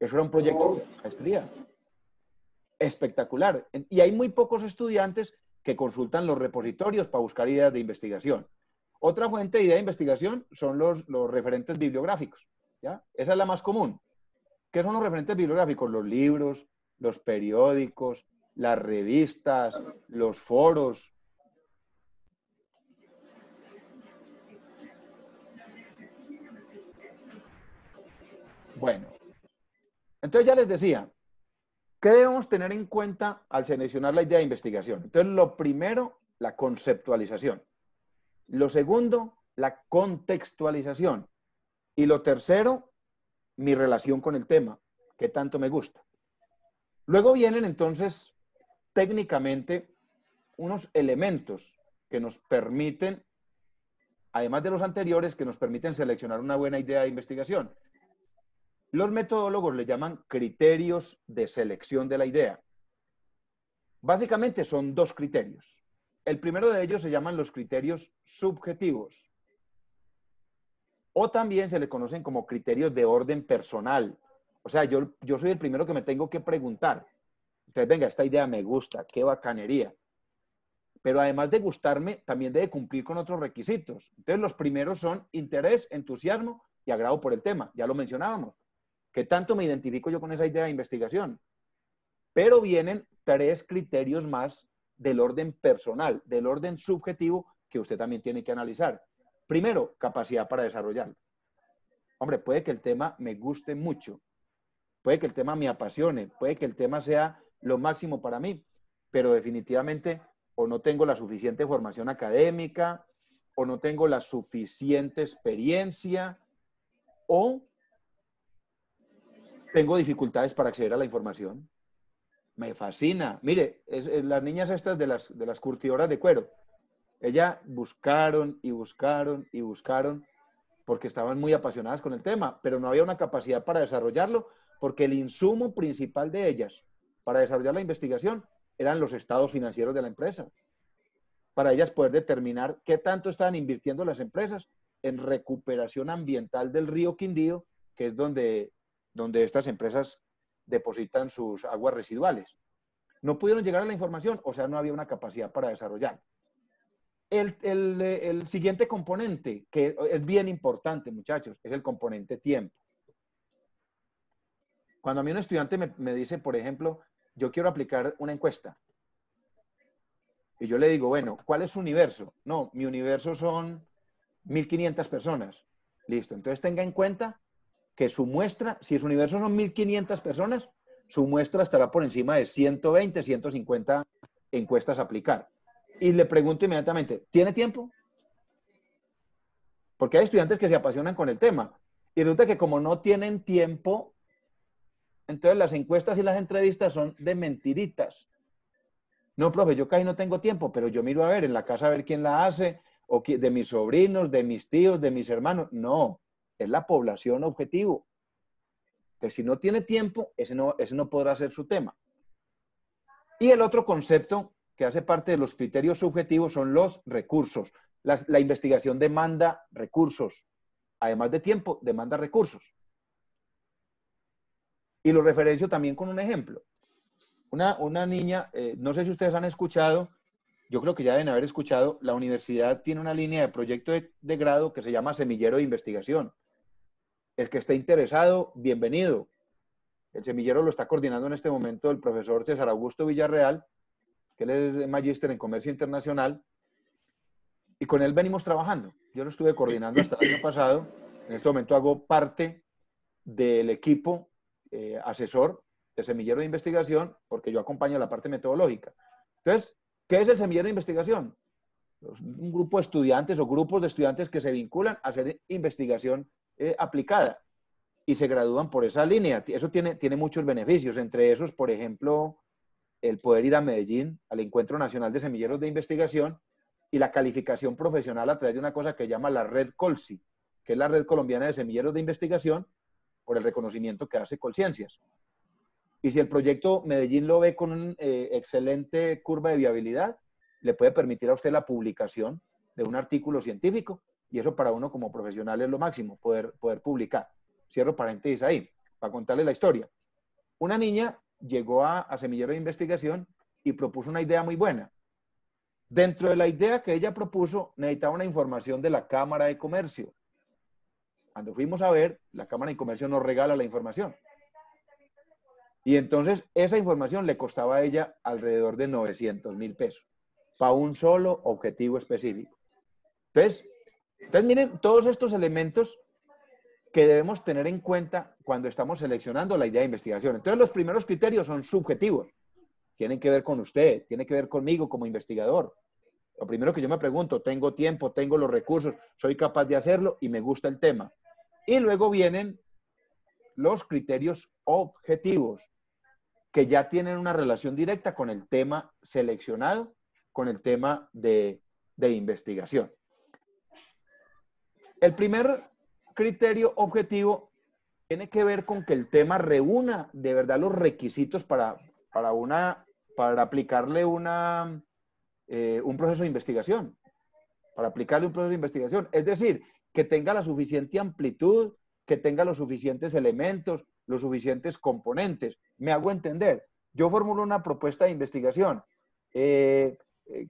Eso era un proyecto de maestría. Espectacular. Y hay muy pocos estudiantes que consultan los repositorios para buscar ideas de investigación. Otra fuente de idea de investigación son los, los referentes bibliográficos. ¿ya? Esa es la más común. ¿Qué son los referentes bibliográficos? Los libros, los periódicos, las revistas, los foros. Bueno, entonces ya les decía, ¿Qué debemos tener en cuenta al seleccionar la idea de investigación? Entonces, lo primero, la conceptualización. Lo segundo, la contextualización. Y lo tercero, mi relación con el tema, que tanto me gusta. Luego vienen entonces técnicamente unos elementos que nos permiten, además de los anteriores, que nos permiten seleccionar una buena idea de investigación. Los metodólogos le llaman criterios de selección de la idea. Básicamente son dos criterios. El primero de ellos se llaman los criterios subjetivos o también se le conocen como criterios de orden personal. O sea, yo, yo soy el primero que me tengo que preguntar. Entonces, venga, esta idea me gusta, qué bacanería. Pero además de gustarme, también debe cumplir con otros requisitos. Entonces, los primeros son interés, entusiasmo y agrado por el tema. Ya lo mencionábamos que tanto me identifico yo con esa idea de investigación. Pero vienen tres criterios más del orden personal, del orden subjetivo que usted también tiene que analizar. Primero, capacidad para desarrollarlo. Hombre, puede que el tema me guste mucho, puede que el tema me apasione, puede que el tema sea lo máximo para mí, pero definitivamente o no tengo la suficiente formación académica, o no tengo la suficiente experiencia, o tengo dificultades para acceder a la información. Me fascina. Mire, las niñas estas de las, de las curtidoras de cuero, ellas buscaron y buscaron y buscaron porque estaban muy apasionadas con el tema, pero no había una capacidad para desarrollarlo porque el insumo principal de ellas para desarrollar la investigación eran los estados financieros de la empresa. Para ellas poder determinar qué tanto estaban invirtiendo las empresas en recuperación ambiental del río Quindío, que es donde donde estas empresas depositan sus aguas residuales. No pudieron llegar a la información, o sea, no había una capacidad para desarrollar. El, siguiente componente, que es bien importante, muchachos, es el componente tiempo. Cuando a mí un estudiante me, me dice, por ejemplo, yo quiero aplicar una encuesta, y yo le digo, bueno, ¿cuál es su universo? No, mi universo son 1.500 personas. Listo, entonces tenga en cuenta que su muestra, si su universo son 1.500 personas, su muestra estará por encima de 120, 150 encuestas a aplicar. Y le pregunto inmediatamente, ¿tiene tiempo? Porque hay estudiantes que se apasionan con el tema. Y resulta que como no tienen tiempo, entonces las encuestas y las entrevistas son de mentiritas. No, profe, yo casi no tengo tiempo, pero yo miro a ver en la casa a ver quién la hace, o de mis sobrinos, de mis tíos, de mis hermanos. No, es la población objetivo. Que si no tiene tiempo, ese no, ese no podrá ser su tema. Y el otro concepto que hace parte de los criterios subjetivos son los recursos. La, investigación demanda recursos. Además de tiempo, demanda recursos. Y lo referencio también con un ejemplo. Una, niña, eh, no sé si ustedes han escuchado, yo creo que ya deben haber escuchado, la universidad tiene una línea de proyecto de grado que se llama Semillero de Investigación. El que esté interesado, bienvenido. El semillero lo está coordinando en este momento el profesor César Augusto Villarreal, que es magíster en comercio internacional, y con él venimos trabajando. Yo lo estuve coordinando hasta el año pasado. En este momento hago parte del equipo eh, asesor de semillero de investigación, porque yo acompaño la parte metodológica. Entonces, ¿qué es el semillero de investigación? Un grupo de estudiantes o grupos de estudiantes que se vinculan a hacer investigación eh, aplicada y se gradúan por esa línea. Eso tiene, tiene muchos beneficios, entre esos, por ejemplo, el poder ir a Medellín al Encuentro Nacional de Semilleros de Investigación y la calificación profesional a través de una cosa que llama la red Colsi, que es la red colombiana de semilleros de investigación por el reconocimiento que hace Colciencias. Y si el proyecto Medellín lo ve con eh, excelente curva de viabilidad, le puede permitir a usted la publicación de un artículo científico y eso para uno como profesional es lo máximo, poder, poder publicar. Cierro paréntesis ahí, para contarle la historia. Una niña llegó a, a Semillero de Investigación y propuso una idea muy buena. Dentro de la idea que ella propuso, necesitaba una información de la Cámara de Comercio. Cuando fuimos a ver, la Cámara de Comercio nos regala la información. Y entonces esa información le costaba a ella alrededor de 900 mil pesos para un solo objetivo específico. Entonces, entonces, miren todos estos elementos que debemos tener en cuenta cuando estamos seleccionando la idea de investigación. Entonces, los primeros criterios son subjetivos. Tienen que ver con usted, tienen que ver conmigo como investigador. Lo primero que yo me pregunto, tengo tiempo, tengo los recursos, soy capaz de hacerlo y me gusta el tema. Y luego vienen los criterios objetivos, que ya tienen una relación directa con el tema seleccionado, con el tema de, de investigación. El primer criterio objetivo tiene que ver con que el tema reúna de verdad los requisitos para, para, una, para aplicarle una, eh, un proceso de investigación. Para aplicarle un proceso de investigación. Es decir, que tenga la suficiente amplitud, que tenga los suficientes elementos, los suficientes componentes. Me hago entender. Yo formulo una propuesta de investigación. Eh, eh,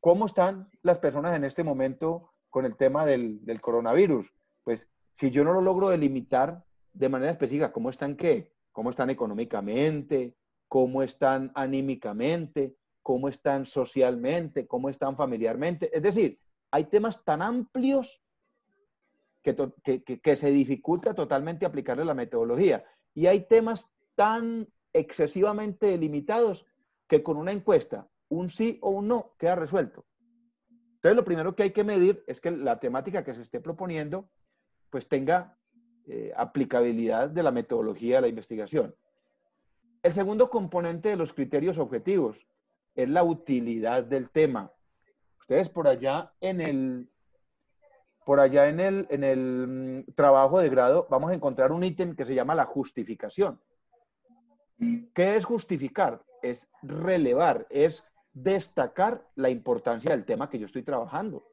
¿Cómo están las personas en este momento con el tema del, coronavirus. Pues si yo no lo logro delimitar de manera específica, ¿cómo están qué? ¿Cómo están económicamente? ¿Cómo están anímicamente? ¿Cómo están socialmente? ¿Cómo están familiarmente? Es decir, hay temas tan amplios que, se dificulta totalmente aplicarle la metodología. Y hay temas tan excesivamente limitados que con una encuesta, un sí o un no, queda resuelto. Entonces, lo primero que hay que medir es que la temática que se esté proponiendo, pues tenga eh, aplicabilidad de la metodología de la investigación. El segundo componente de los criterios objetivos es la utilidad del tema. Ustedes por allá en el, por allá en el, en el mm, trabajo de grado vamos a encontrar un ítem que se llama la justificación. ¿Qué es justificar? Es relevar, es destacar la importancia del tema que yo estoy trabajando.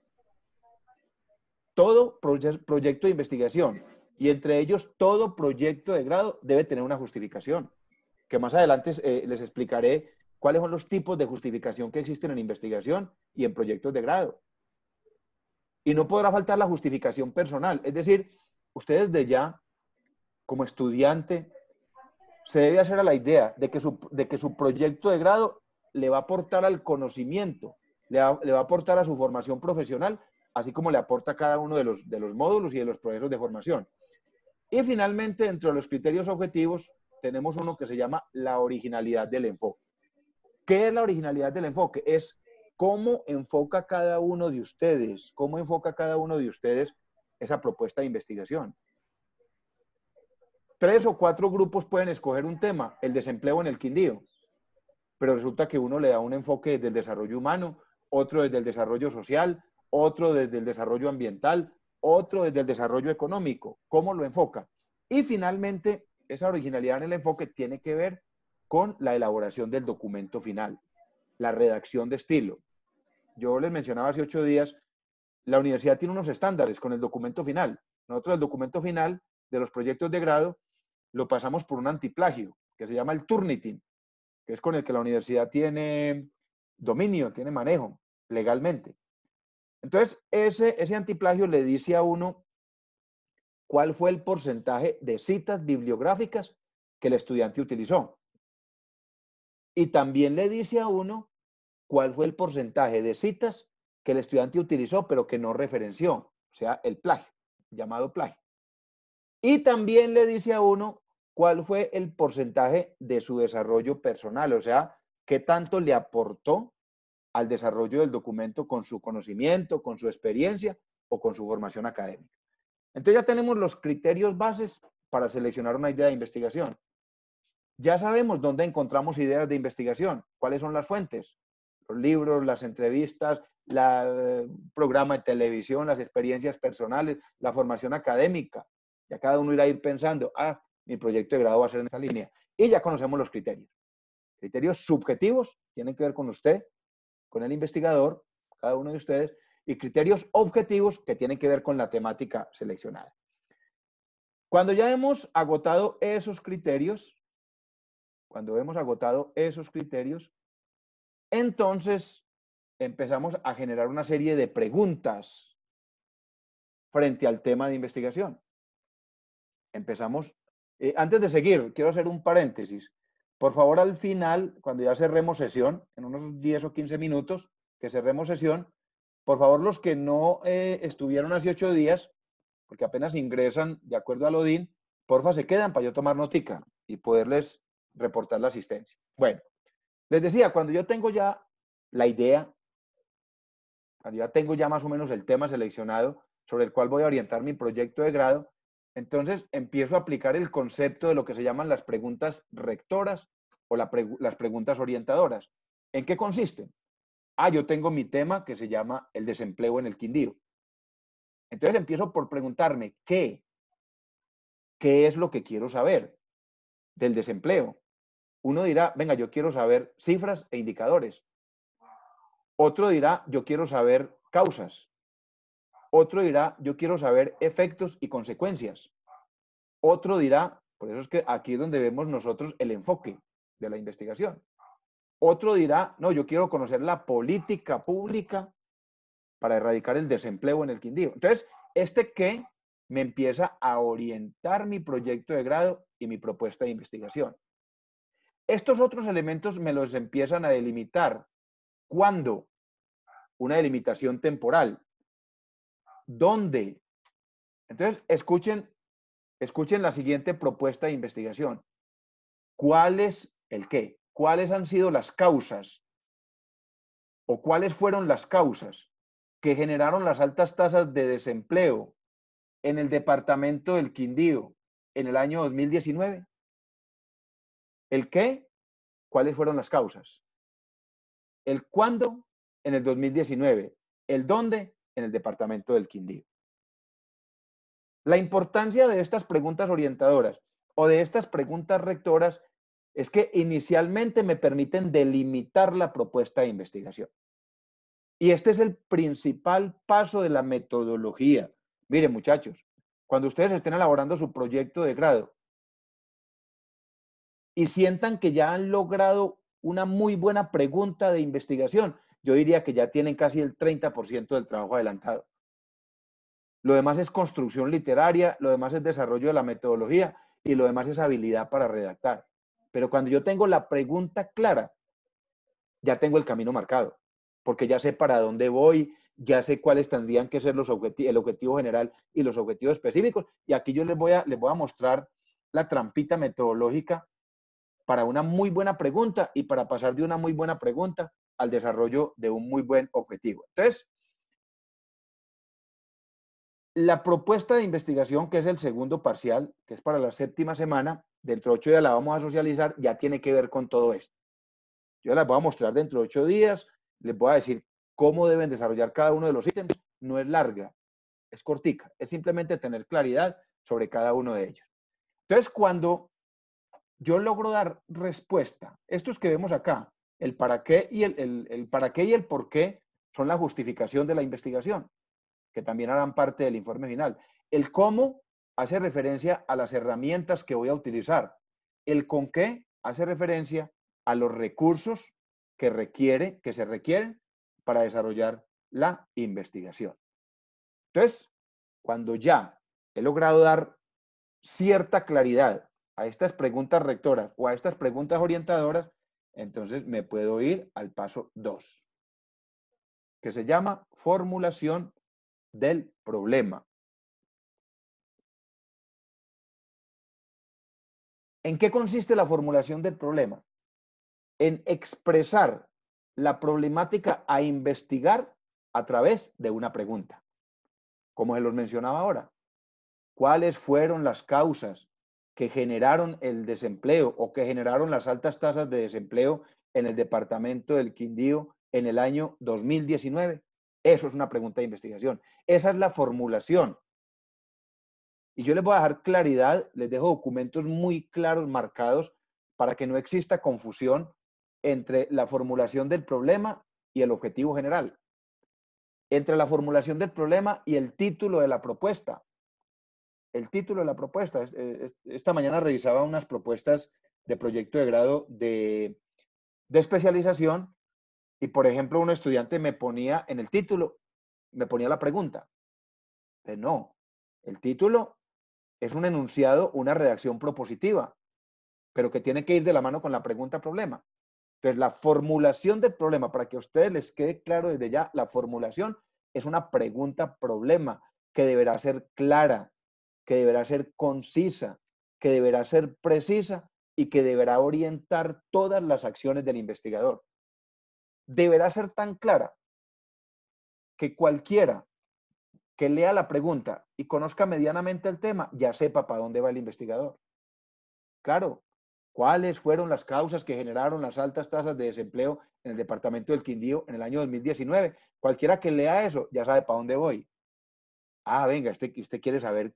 Todo proyecto de investigación y entre ellos todo proyecto de grado debe tener una justificación, que más adelante eh, les explicaré cuáles son los tipos de justificación que existen en investigación y en proyectos de grado. Y no podrá faltar la justificación personal, es decir, ustedes de ya, como estudiante, se debe hacer a la idea de que de que su proyecto de grado le va a aportar al conocimiento, le va, a aportar a su formación profesional, así como le aporta cada uno de los, de los módulos y de los procesos de formación. Y finalmente, entre los criterios objetivos, tenemos uno que se llama la originalidad del enfoque. ¿Qué es la originalidad del enfoque? Es cómo enfoca cada uno de ustedes, cómo enfoca cada uno de ustedes esa propuesta de investigación. Tres o cuatro grupos pueden escoger un tema, el desempleo en el Quindío pero resulta que uno le da un enfoque del desarrollo humano, otro desde el desarrollo social, otro desde el desarrollo ambiental, otro desde el desarrollo económico, cómo lo enfoca. Y finalmente, esa originalidad en el enfoque tiene que ver con la elaboración del documento final, la redacción de estilo. Yo les mencionaba hace ocho días, la universidad tiene unos estándares con el documento final. Nosotros el documento final de los proyectos de grado lo pasamos por un antiplagio, que se llama el Turnitin, que es con el que la universidad tiene dominio, tiene manejo legalmente. Entonces, ese, ese antiplagio le dice a uno cuál fue el porcentaje de citas bibliográficas que el estudiante utilizó. Y también le dice a uno cuál fue el porcentaje de citas que el estudiante utilizó pero que no referenció, o sea, el plagio, llamado plagio. Y también le dice a uno ¿cuál fue el porcentaje de su desarrollo personal? O sea, ¿qué tanto le aportó al desarrollo del documento con su conocimiento, con su experiencia o con su formación académica? Entonces ya tenemos los criterios bases para seleccionar una idea de investigación. Ya sabemos dónde encontramos ideas de investigación, cuáles son las fuentes, los libros, las entrevistas, el programa de televisión, las experiencias personales, la formación académica. Ya cada uno irá a ir pensando, ah, mi proyecto de grado va a ser en esa línea. Y ya conocemos los criterios. Criterios subjetivos tienen que ver con usted, con el investigador, cada uno de ustedes, y criterios objetivos que tienen que ver con la temática seleccionada. Cuando ya hemos agotado esos criterios, cuando hemos agotado esos criterios, entonces empezamos a generar una serie de preguntas frente al tema de investigación. Empezamos eh, antes de seguir, quiero hacer un paréntesis. Por favor, al final, cuando ya cerremos sesión, en unos 10 o 15 minutos que cerremos sesión, por favor, los que no eh, estuvieron hace ocho días, porque apenas ingresan de acuerdo al Odín, porfa, se quedan para yo tomar notica y poderles reportar la asistencia. Bueno, les decía, cuando yo tengo ya la idea, cuando ya tengo ya más o menos el tema seleccionado sobre el cual voy a orientar mi proyecto de grado, entonces empiezo a aplicar el concepto de lo que se llaman las preguntas rectoras o las preguntas orientadoras. ¿En qué consisten? Ah, yo tengo mi tema que se llama el desempleo en el Quindío. Entonces empiezo por preguntarme, ¿qué? ¿Qué es lo que quiero saber del desempleo? Uno dirá, venga, yo quiero saber cifras e indicadores. Otro dirá, yo quiero saber causas. Otro dirá, yo quiero saber efectos y consecuencias. Otro dirá, por eso es que aquí es donde vemos nosotros el enfoque de la investigación. Otro dirá, no, yo quiero conocer la política pública para erradicar el desempleo en el Quindío. Entonces, este qué me empieza a orientar mi proyecto de grado y mi propuesta de investigación. Estos otros elementos me los empiezan a delimitar. cuando Una delimitación temporal dónde. Entonces, escuchen, escuchen la siguiente propuesta de investigación. ¿Cuál es el qué? ¿Cuáles han sido las causas o cuáles fueron las causas que generaron las altas tasas de desempleo en el departamento del Quindío en el año 2019? ¿El qué? ¿Cuáles fueron las causas? ¿El cuándo? En el 2019. ¿El dónde? en el departamento del Quindío. La importancia de estas preguntas orientadoras o de estas preguntas rectoras es que inicialmente me permiten delimitar la propuesta de investigación. Y este es el principal paso de la metodología. Miren, muchachos, cuando ustedes estén elaborando su proyecto de grado y sientan que ya han logrado una muy buena pregunta de investigación, yo diría que ya tienen casi el 30% del trabajo adelantado. Lo demás es construcción literaria, lo demás es desarrollo de la metodología y lo demás es habilidad para redactar. Pero cuando yo tengo la pregunta clara, ya tengo el camino marcado, porque ya sé para dónde voy, ya sé cuáles tendrían que ser los objetivos, el objetivo general y los objetivos específicos. Y aquí yo les voy, a, les voy a mostrar la trampita metodológica para una muy buena pregunta y para pasar de una muy buena pregunta al desarrollo de un muy buen objetivo. Entonces, la propuesta de investigación, que es el segundo parcial, que es para la séptima semana, dentro de ocho días la vamos a socializar, ya tiene que ver con todo esto. Yo la voy a mostrar dentro de ocho días, les voy a decir cómo deben desarrollar cada uno de los ítems. No es larga, es cortica, es simplemente tener claridad sobre cada uno de ellos. Entonces, cuando yo logro dar respuesta, estos que vemos acá, el para qué y el, para qué y el por qué son la justificación de la investigación, que también harán parte del informe final. El cómo hace referencia a las herramientas que voy a utilizar. El con qué hace referencia a los recursos que requiere, que se requieren para desarrollar la investigación. Entonces, cuando ya he logrado dar cierta claridad a estas preguntas rectoras o a estas preguntas orientadoras, entonces me puedo ir al paso 2, que se llama formulación del problema. ¿En qué consiste la formulación del problema? En expresar la problemática a investigar a través de una pregunta. Como se los mencionaba ahora, ¿cuáles fueron las causas que generaron el desempleo o que generaron las altas tasas de desempleo en el departamento del Quindío en el año 2019? Eso es una pregunta de investigación. Esa es la formulación. Y yo les voy a dejar claridad, les dejo documentos muy claros, marcados, para que no exista confusión entre la formulación del problema y el objetivo general, entre la formulación del problema y el título de la propuesta, el título de la propuesta. Eh, esta mañana revisaba unas propuestas de proyecto de grado de, especialización y, por ejemplo, un estudiante me ponía en el título, me ponía la pregunta. no, el título es un enunciado, una redacción propositiva, pero que tiene que ir de la mano con la pregunta problema. Entonces, la formulación del problema, para que a ustedes les quede claro desde ya, la formulación es una pregunta problema que deberá ser clara, que deberá ser concisa, que deberá ser precisa y que deberá orientar todas las acciones del investigador. Deberá ser tan clara que cualquiera que lea la pregunta y conozca medianamente el tema ya sepa para dónde va el investigador. Claro, cuáles fueron las causas que generaron las altas tasas de desempleo en el departamento del Quindío en el año 2019. Cualquiera que lea eso ya sabe para dónde voy. Ah, venga, este, usted, quiere saber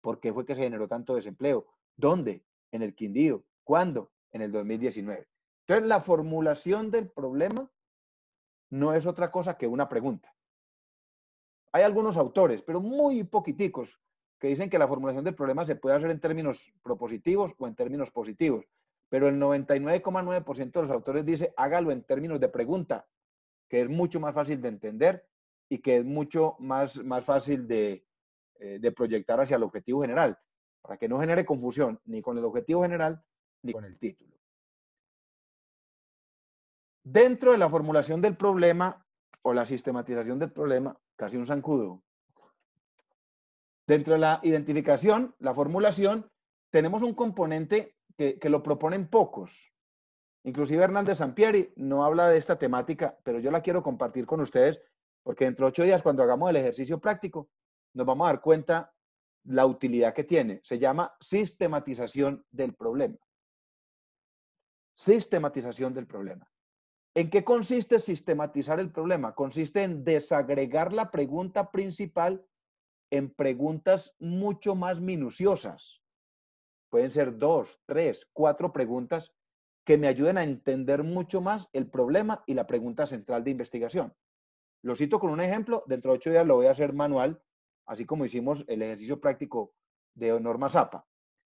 ¿Por qué fue que se generó tanto desempleo? ¿Dónde? En el Quindío. ¿Cuándo? En el 2019. Entonces, la formulación del problema no es otra cosa que una pregunta. Hay algunos autores, pero muy poquiticos, que dicen que la formulación del problema se puede hacer en términos propositivos o en términos positivos. Pero el 99,9% de los autores dice, hágalo en términos de pregunta, que es mucho más fácil de entender y que es mucho más, más fácil de, eh, de proyectar hacia el objetivo general, para que no genere confusión ni con el objetivo general ni con el título. Dentro de la formulación del problema o la sistematización del problema, casi un zancudo. Dentro de la identificación, la formulación, tenemos un componente que, que lo proponen pocos. Inclusive Hernández Sampieri no habla de esta temática, pero yo la quiero compartir con ustedes porque dentro de ocho días, cuando hagamos el ejercicio práctico, nos vamos a dar cuenta la utilidad que tiene. Se llama sistematización del problema. Sistematización del problema. ¿En qué consiste sistematizar el problema? Consiste en desagregar la pregunta principal en preguntas mucho más minuciosas. Pueden ser dos, tres, cuatro preguntas que me ayuden a entender mucho más el problema y la pregunta central de investigación. Lo cito con un ejemplo, dentro de ocho días lo voy a hacer manual así como hicimos el ejercicio práctico de norma Zapa.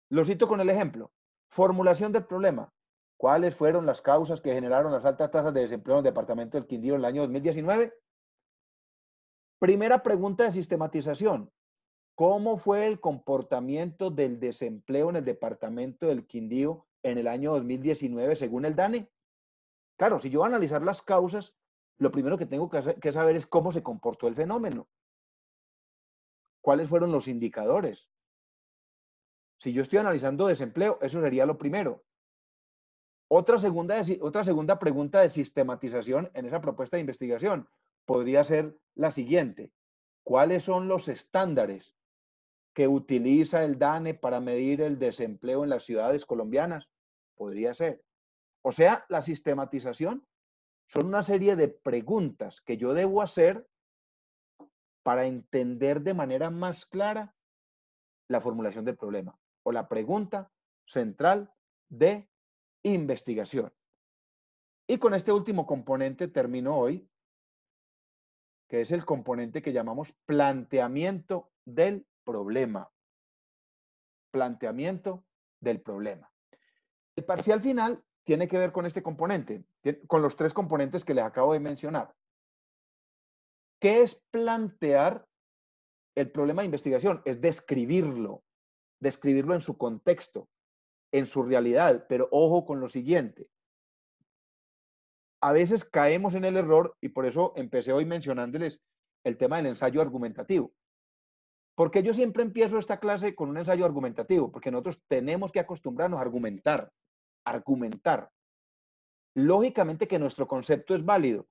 Lo cito con el ejemplo. Formulación del problema. ¿Cuáles fueron las causas que generaron las altas tasas de desempleo en el departamento del Quindío en el año 2019? Primera pregunta de sistematización. ¿Cómo fue el comportamiento del desempleo en el departamento del Quindío en el año 2019 según el DANE? Claro, si yo voy a analizar las causas, lo primero que tengo que saber es cómo se comportó el fenómeno cuáles fueron los indicadores. Si yo estoy analizando desempleo, eso sería lo primero. Otra segunda, otra segunda pregunta de sistematización en esa propuesta de investigación podría ser la siguiente. ¿Cuáles son los estándares que utiliza el DANE para medir el desempleo en las ciudades colombianas? Podría ser. O sea, la sistematización son una serie de preguntas que yo debo hacer para entender de manera más clara la formulación del problema o la pregunta central de investigación. Y con este último componente termino hoy, que es el componente que llamamos planteamiento del problema. Planteamiento del problema. El parcial final tiene que ver con este componente, con los tres componentes que les acabo de mencionar. ¿Qué es plantear el problema de investigación? Es describirlo, describirlo en su contexto, en su realidad, pero ojo con lo siguiente. A veces caemos en el error y por eso empecé hoy mencionándoles el tema del ensayo argumentativo. Porque yo siempre empiezo esta clase con un ensayo argumentativo, porque nosotros tenemos que acostumbrarnos a argumentar, argumentar. Lógicamente que nuestro concepto es válido,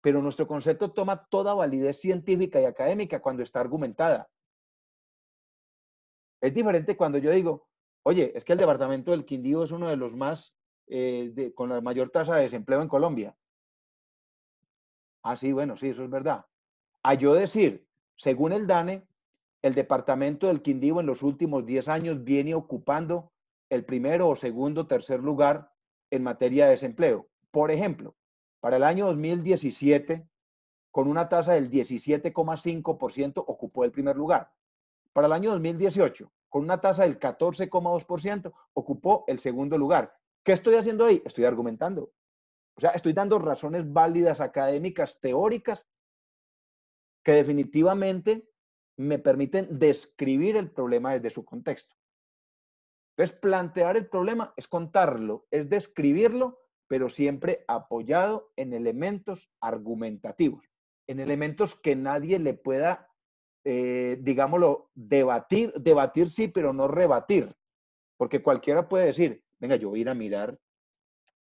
pero nuestro concepto toma toda validez científica y académica cuando está argumentada. Es diferente cuando yo digo, oye, es que el departamento del Quindío es uno de los más, eh, con la mayor tasa de desempleo en Colombia. Ah, sí, bueno, sí, eso es verdad. A yo decir, según el DANE, el departamento del Quindío en los últimos 10 años viene ocupando el primero o segundo, tercer lugar en materia de desempleo. Por ejemplo, para el año 2017, con una tasa del 17,5%, ocupó el primer lugar. Para el año 2018, con una tasa del 14,2%, ocupó el segundo lugar. ¿Qué estoy haciendo ahí? Estoy argumentando. O sea, estoy dando razones válidas, académicas, teóricas, que definitivamente me permiten describir el problema desde su contexto. Entonces, plantear el problema es contarlo, es describirlo pero siempre apoyado en elementos argumentativos, en elementos que nadie le pueda, eh, digámoslo, debatir, debatir sí, pero no rebatir, porque cualquiera puede decir, venga, yo voy a ir a mirar,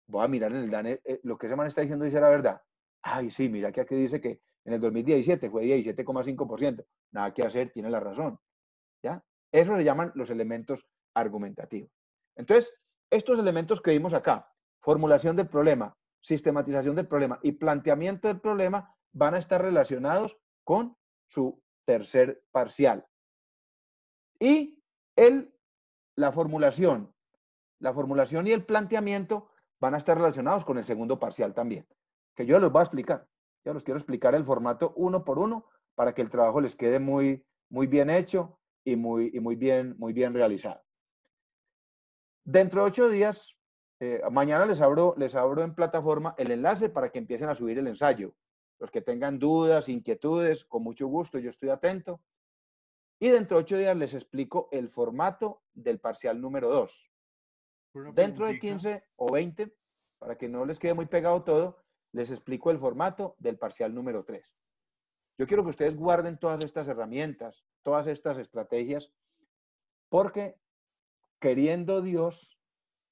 voy a mirar en el DANE, eh, lo que ese man está diciendo dice la verdad. Ay, sí, mira que aquí dice que en el 2017 fue 17,5%, nada que hacer, tiene la razón. ¿Ya? Eso se llaman los elementos argumentativos. Entonces, estos elementos que vimos acá, formulación del problema, sistematización del problema y planteamiento del problema van a estar relacionados con su tercer parcial. Y el, la formulación, la formulación y el planteamiento van a estar relacionados con el segundo parcial también, que yo los voy a explicar. Yo los quiero explicar el formato uno por uno para que el trabajo les quede muy, muy bien hecho y muy, y muy, bien, muy bien realizado. Dentro de ocho días eh, mañana les abro, les abro en plataforma el enlace para que empiecen a subir el ensayo. Los que tengan dudas, inquietudes, con mucho gusto, yo estoy atento. Y dentro de ocho días les explico el formato del parcial número dos. Dentro de 15 o 20, para que no les quede muy pegado todo, les explico el formato del parcial número tres. Yo quiero que ustedes guarden todas estas herramientas, todas estas estrategias, porque queriendo Dios,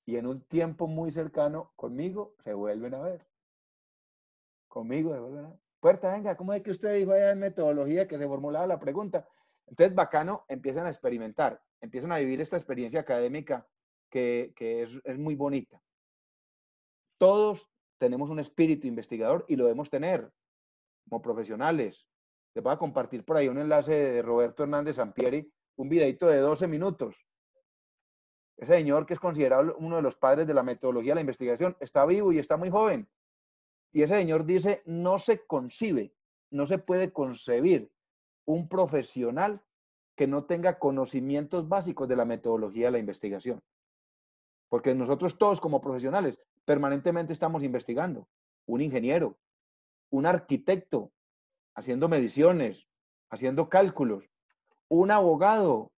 y en un tiempo muy cercano conmigo se vuelven a ver. Conmigo se vuelven a ver. Puerta, venga, ¿cómo es que usted dijo allá en metodología que se formulaba la pregunta? Entonces, bacano, empiezan a experimentar, empiezan a vivir esta experiencia académica que, es, es muy bonita. Todos tenemos un espíritu investigador y lo debemos tener como profesionales. Les voy a compartir por ahí un enlace de Roberto Hernández Sampieri, un videito de 12 minutos ese señor que es considerado uno de los padres de la metodología de la investigación está vivo y está muy joven. Y ese señor dice, no se concibe, no se puede concebir un profesional que no tenga conocimientos básicos de la metodología de la investigación. Porque nosotros todos como profesionales permanentemente estamos investigando. Un ingeniero, un arquitecto, haciendo mediciones, haciendo cálculos, un abogado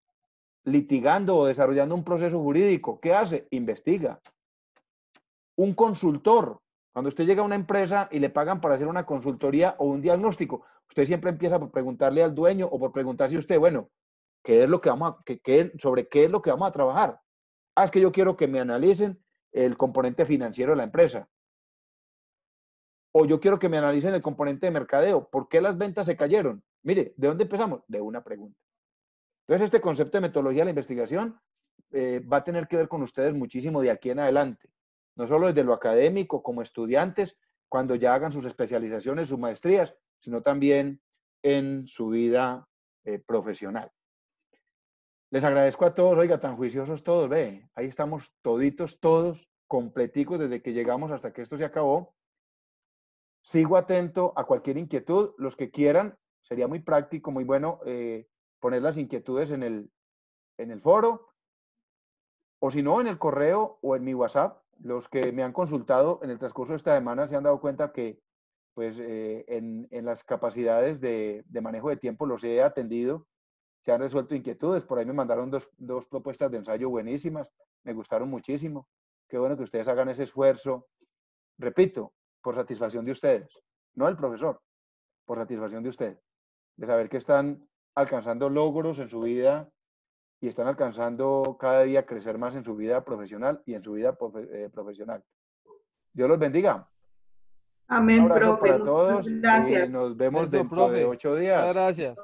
litigando o desarrollando un proceso jurídico, ¿qué hace? Investiga. Un consultor, cuando usted llega a una empresa y le pagan para hacer una consultoría o un diagnóstico, usted siempre empieza por preguntarle al dueño o por preguntarse usted, bueno, ¿qué es lo que vamos a, sobre qué es lo que vamos a trabajar? Ah, es que yo quiero que me analicen el componente financiero de la empresa. O yo quiero que me analicen el componente de mercadeo. ¿Por qué las ventas se cayeron? Mire, ¿de dónde empezamos? De una pregunta. Entonces, este concepto de metodología de la investigación eh, va a tener que ver con ustedes muchísimo de aquí en adelante, no solo desde lo académico, como estudiantes, cuando ya hagan sus especializaciones, sus maestrías, sino también en su vida eh, profesional. Les agradezco a todos, oiga, tan juiciosos todos, ve, ahí estamos toditos, todos, completicos desde que llegamos hasta que esto se acabó. Sigo atento a cualquier inquietud, los que quieran, sería muy práctico, muy bueno eh, poner las inquietudes en el, foro o si no en el correo o en mi WhatsApp. Los que me han consultado en el transcurso de esta semana se han dado cuenta que pues, eh, en, las capacidades de, manejo de tiempo los he atendido, se han resuelto inquietudes. Por ahí me mandaron dos, propuestas de ensayo buenísimas, me gustaron muchísimo. Qué bueno que ustedes hagan ese esfuerzo, repito, por satisfacción de ustedes, no el profesor, por satisfacción de ustedes, de saber que están alcanzando logros en su vida y están alcanzando cada día crecer más en su vida profesional y en su vida eh, profesional. Dios los bendiga. Amén, Un profe. para todos. Gracias. nos vemos dentro de ocho días. Gracias.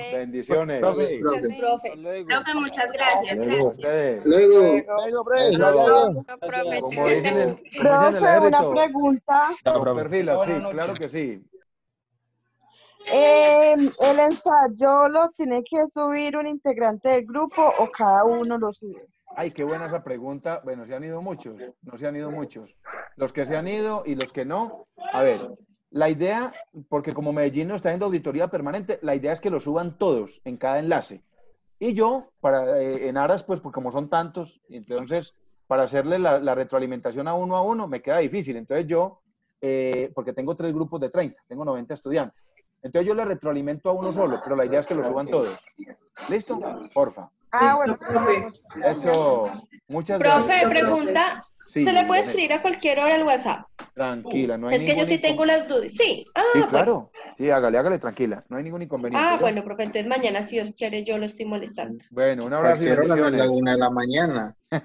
Bendiciones. Profe. Profe. muchas gracias. Luego, gracias. Luego. profe. una pregunta. No, sí, claro que sí. Em, el ensayo lo tiene que subir un integrante del grupo o cada uno lo sube. Ay, qué buena esa pregunta. Bueno, se han ido muchos, no se han ido muchos. Los que se han ido y los que no. A ver, la idea, porque como Medellín no está haciendo auditoría permanente, la idea es que lo suban todos en cada enlace. Y yo, para, eh, en aras, pues, porque como son tantos, entonces, para hacerle la, retroalimentación a uno a uno, me queda difícil. Entonces yo, eh, porque tengo tres grupos de 30, tengo 90 estudiantes. Entonces yo le retroalimento a uno solo, pero la idea es que lo suban todos. ¿Listo? Porfa. Ah, bueno. Eso. Muchas gracias. Profe, pregunta, se le puede escribir a cualquier hora el WhatsApp. Tranquila, no hay Es que yo sí tengo las dudas. Sí, ah, claro. Sí, hágale, hágale, tranquila. No hay ningún inconveniente. Ah, bueno, profe, entonces mañana, si Dios quiere, yo lo estoy molestando. Mm, bueno, un abrazo. la una de la mañana. no,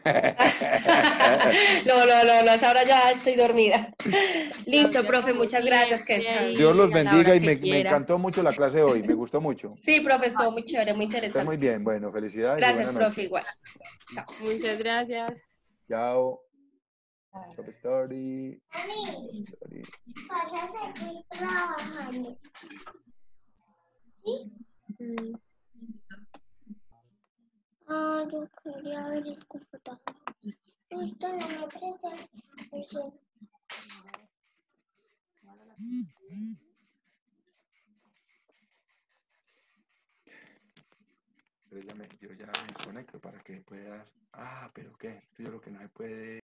no, no, no, ahora ya estoy dormida. Listo, profe, muchas gracias. Que Dios los bendiga y me, me, encantó mucho la clase de hoy, me gustó mucho. Sí, profe, estuvo muy chévere, muy interesante. Está muy bien, bueno, felicidades. Gracias, profe, igual. Chao. Muchas gracias. Chao. ¡Shop story. Mami, story. a seguir trabajando. ¿Sí? Mm. Ah, yo quería ver el computador. Justo la me ¿eh? Vale Pero ya me, yo ya me desconecto para que pueda... Ah, pero qué, esto yo lo que no me puede...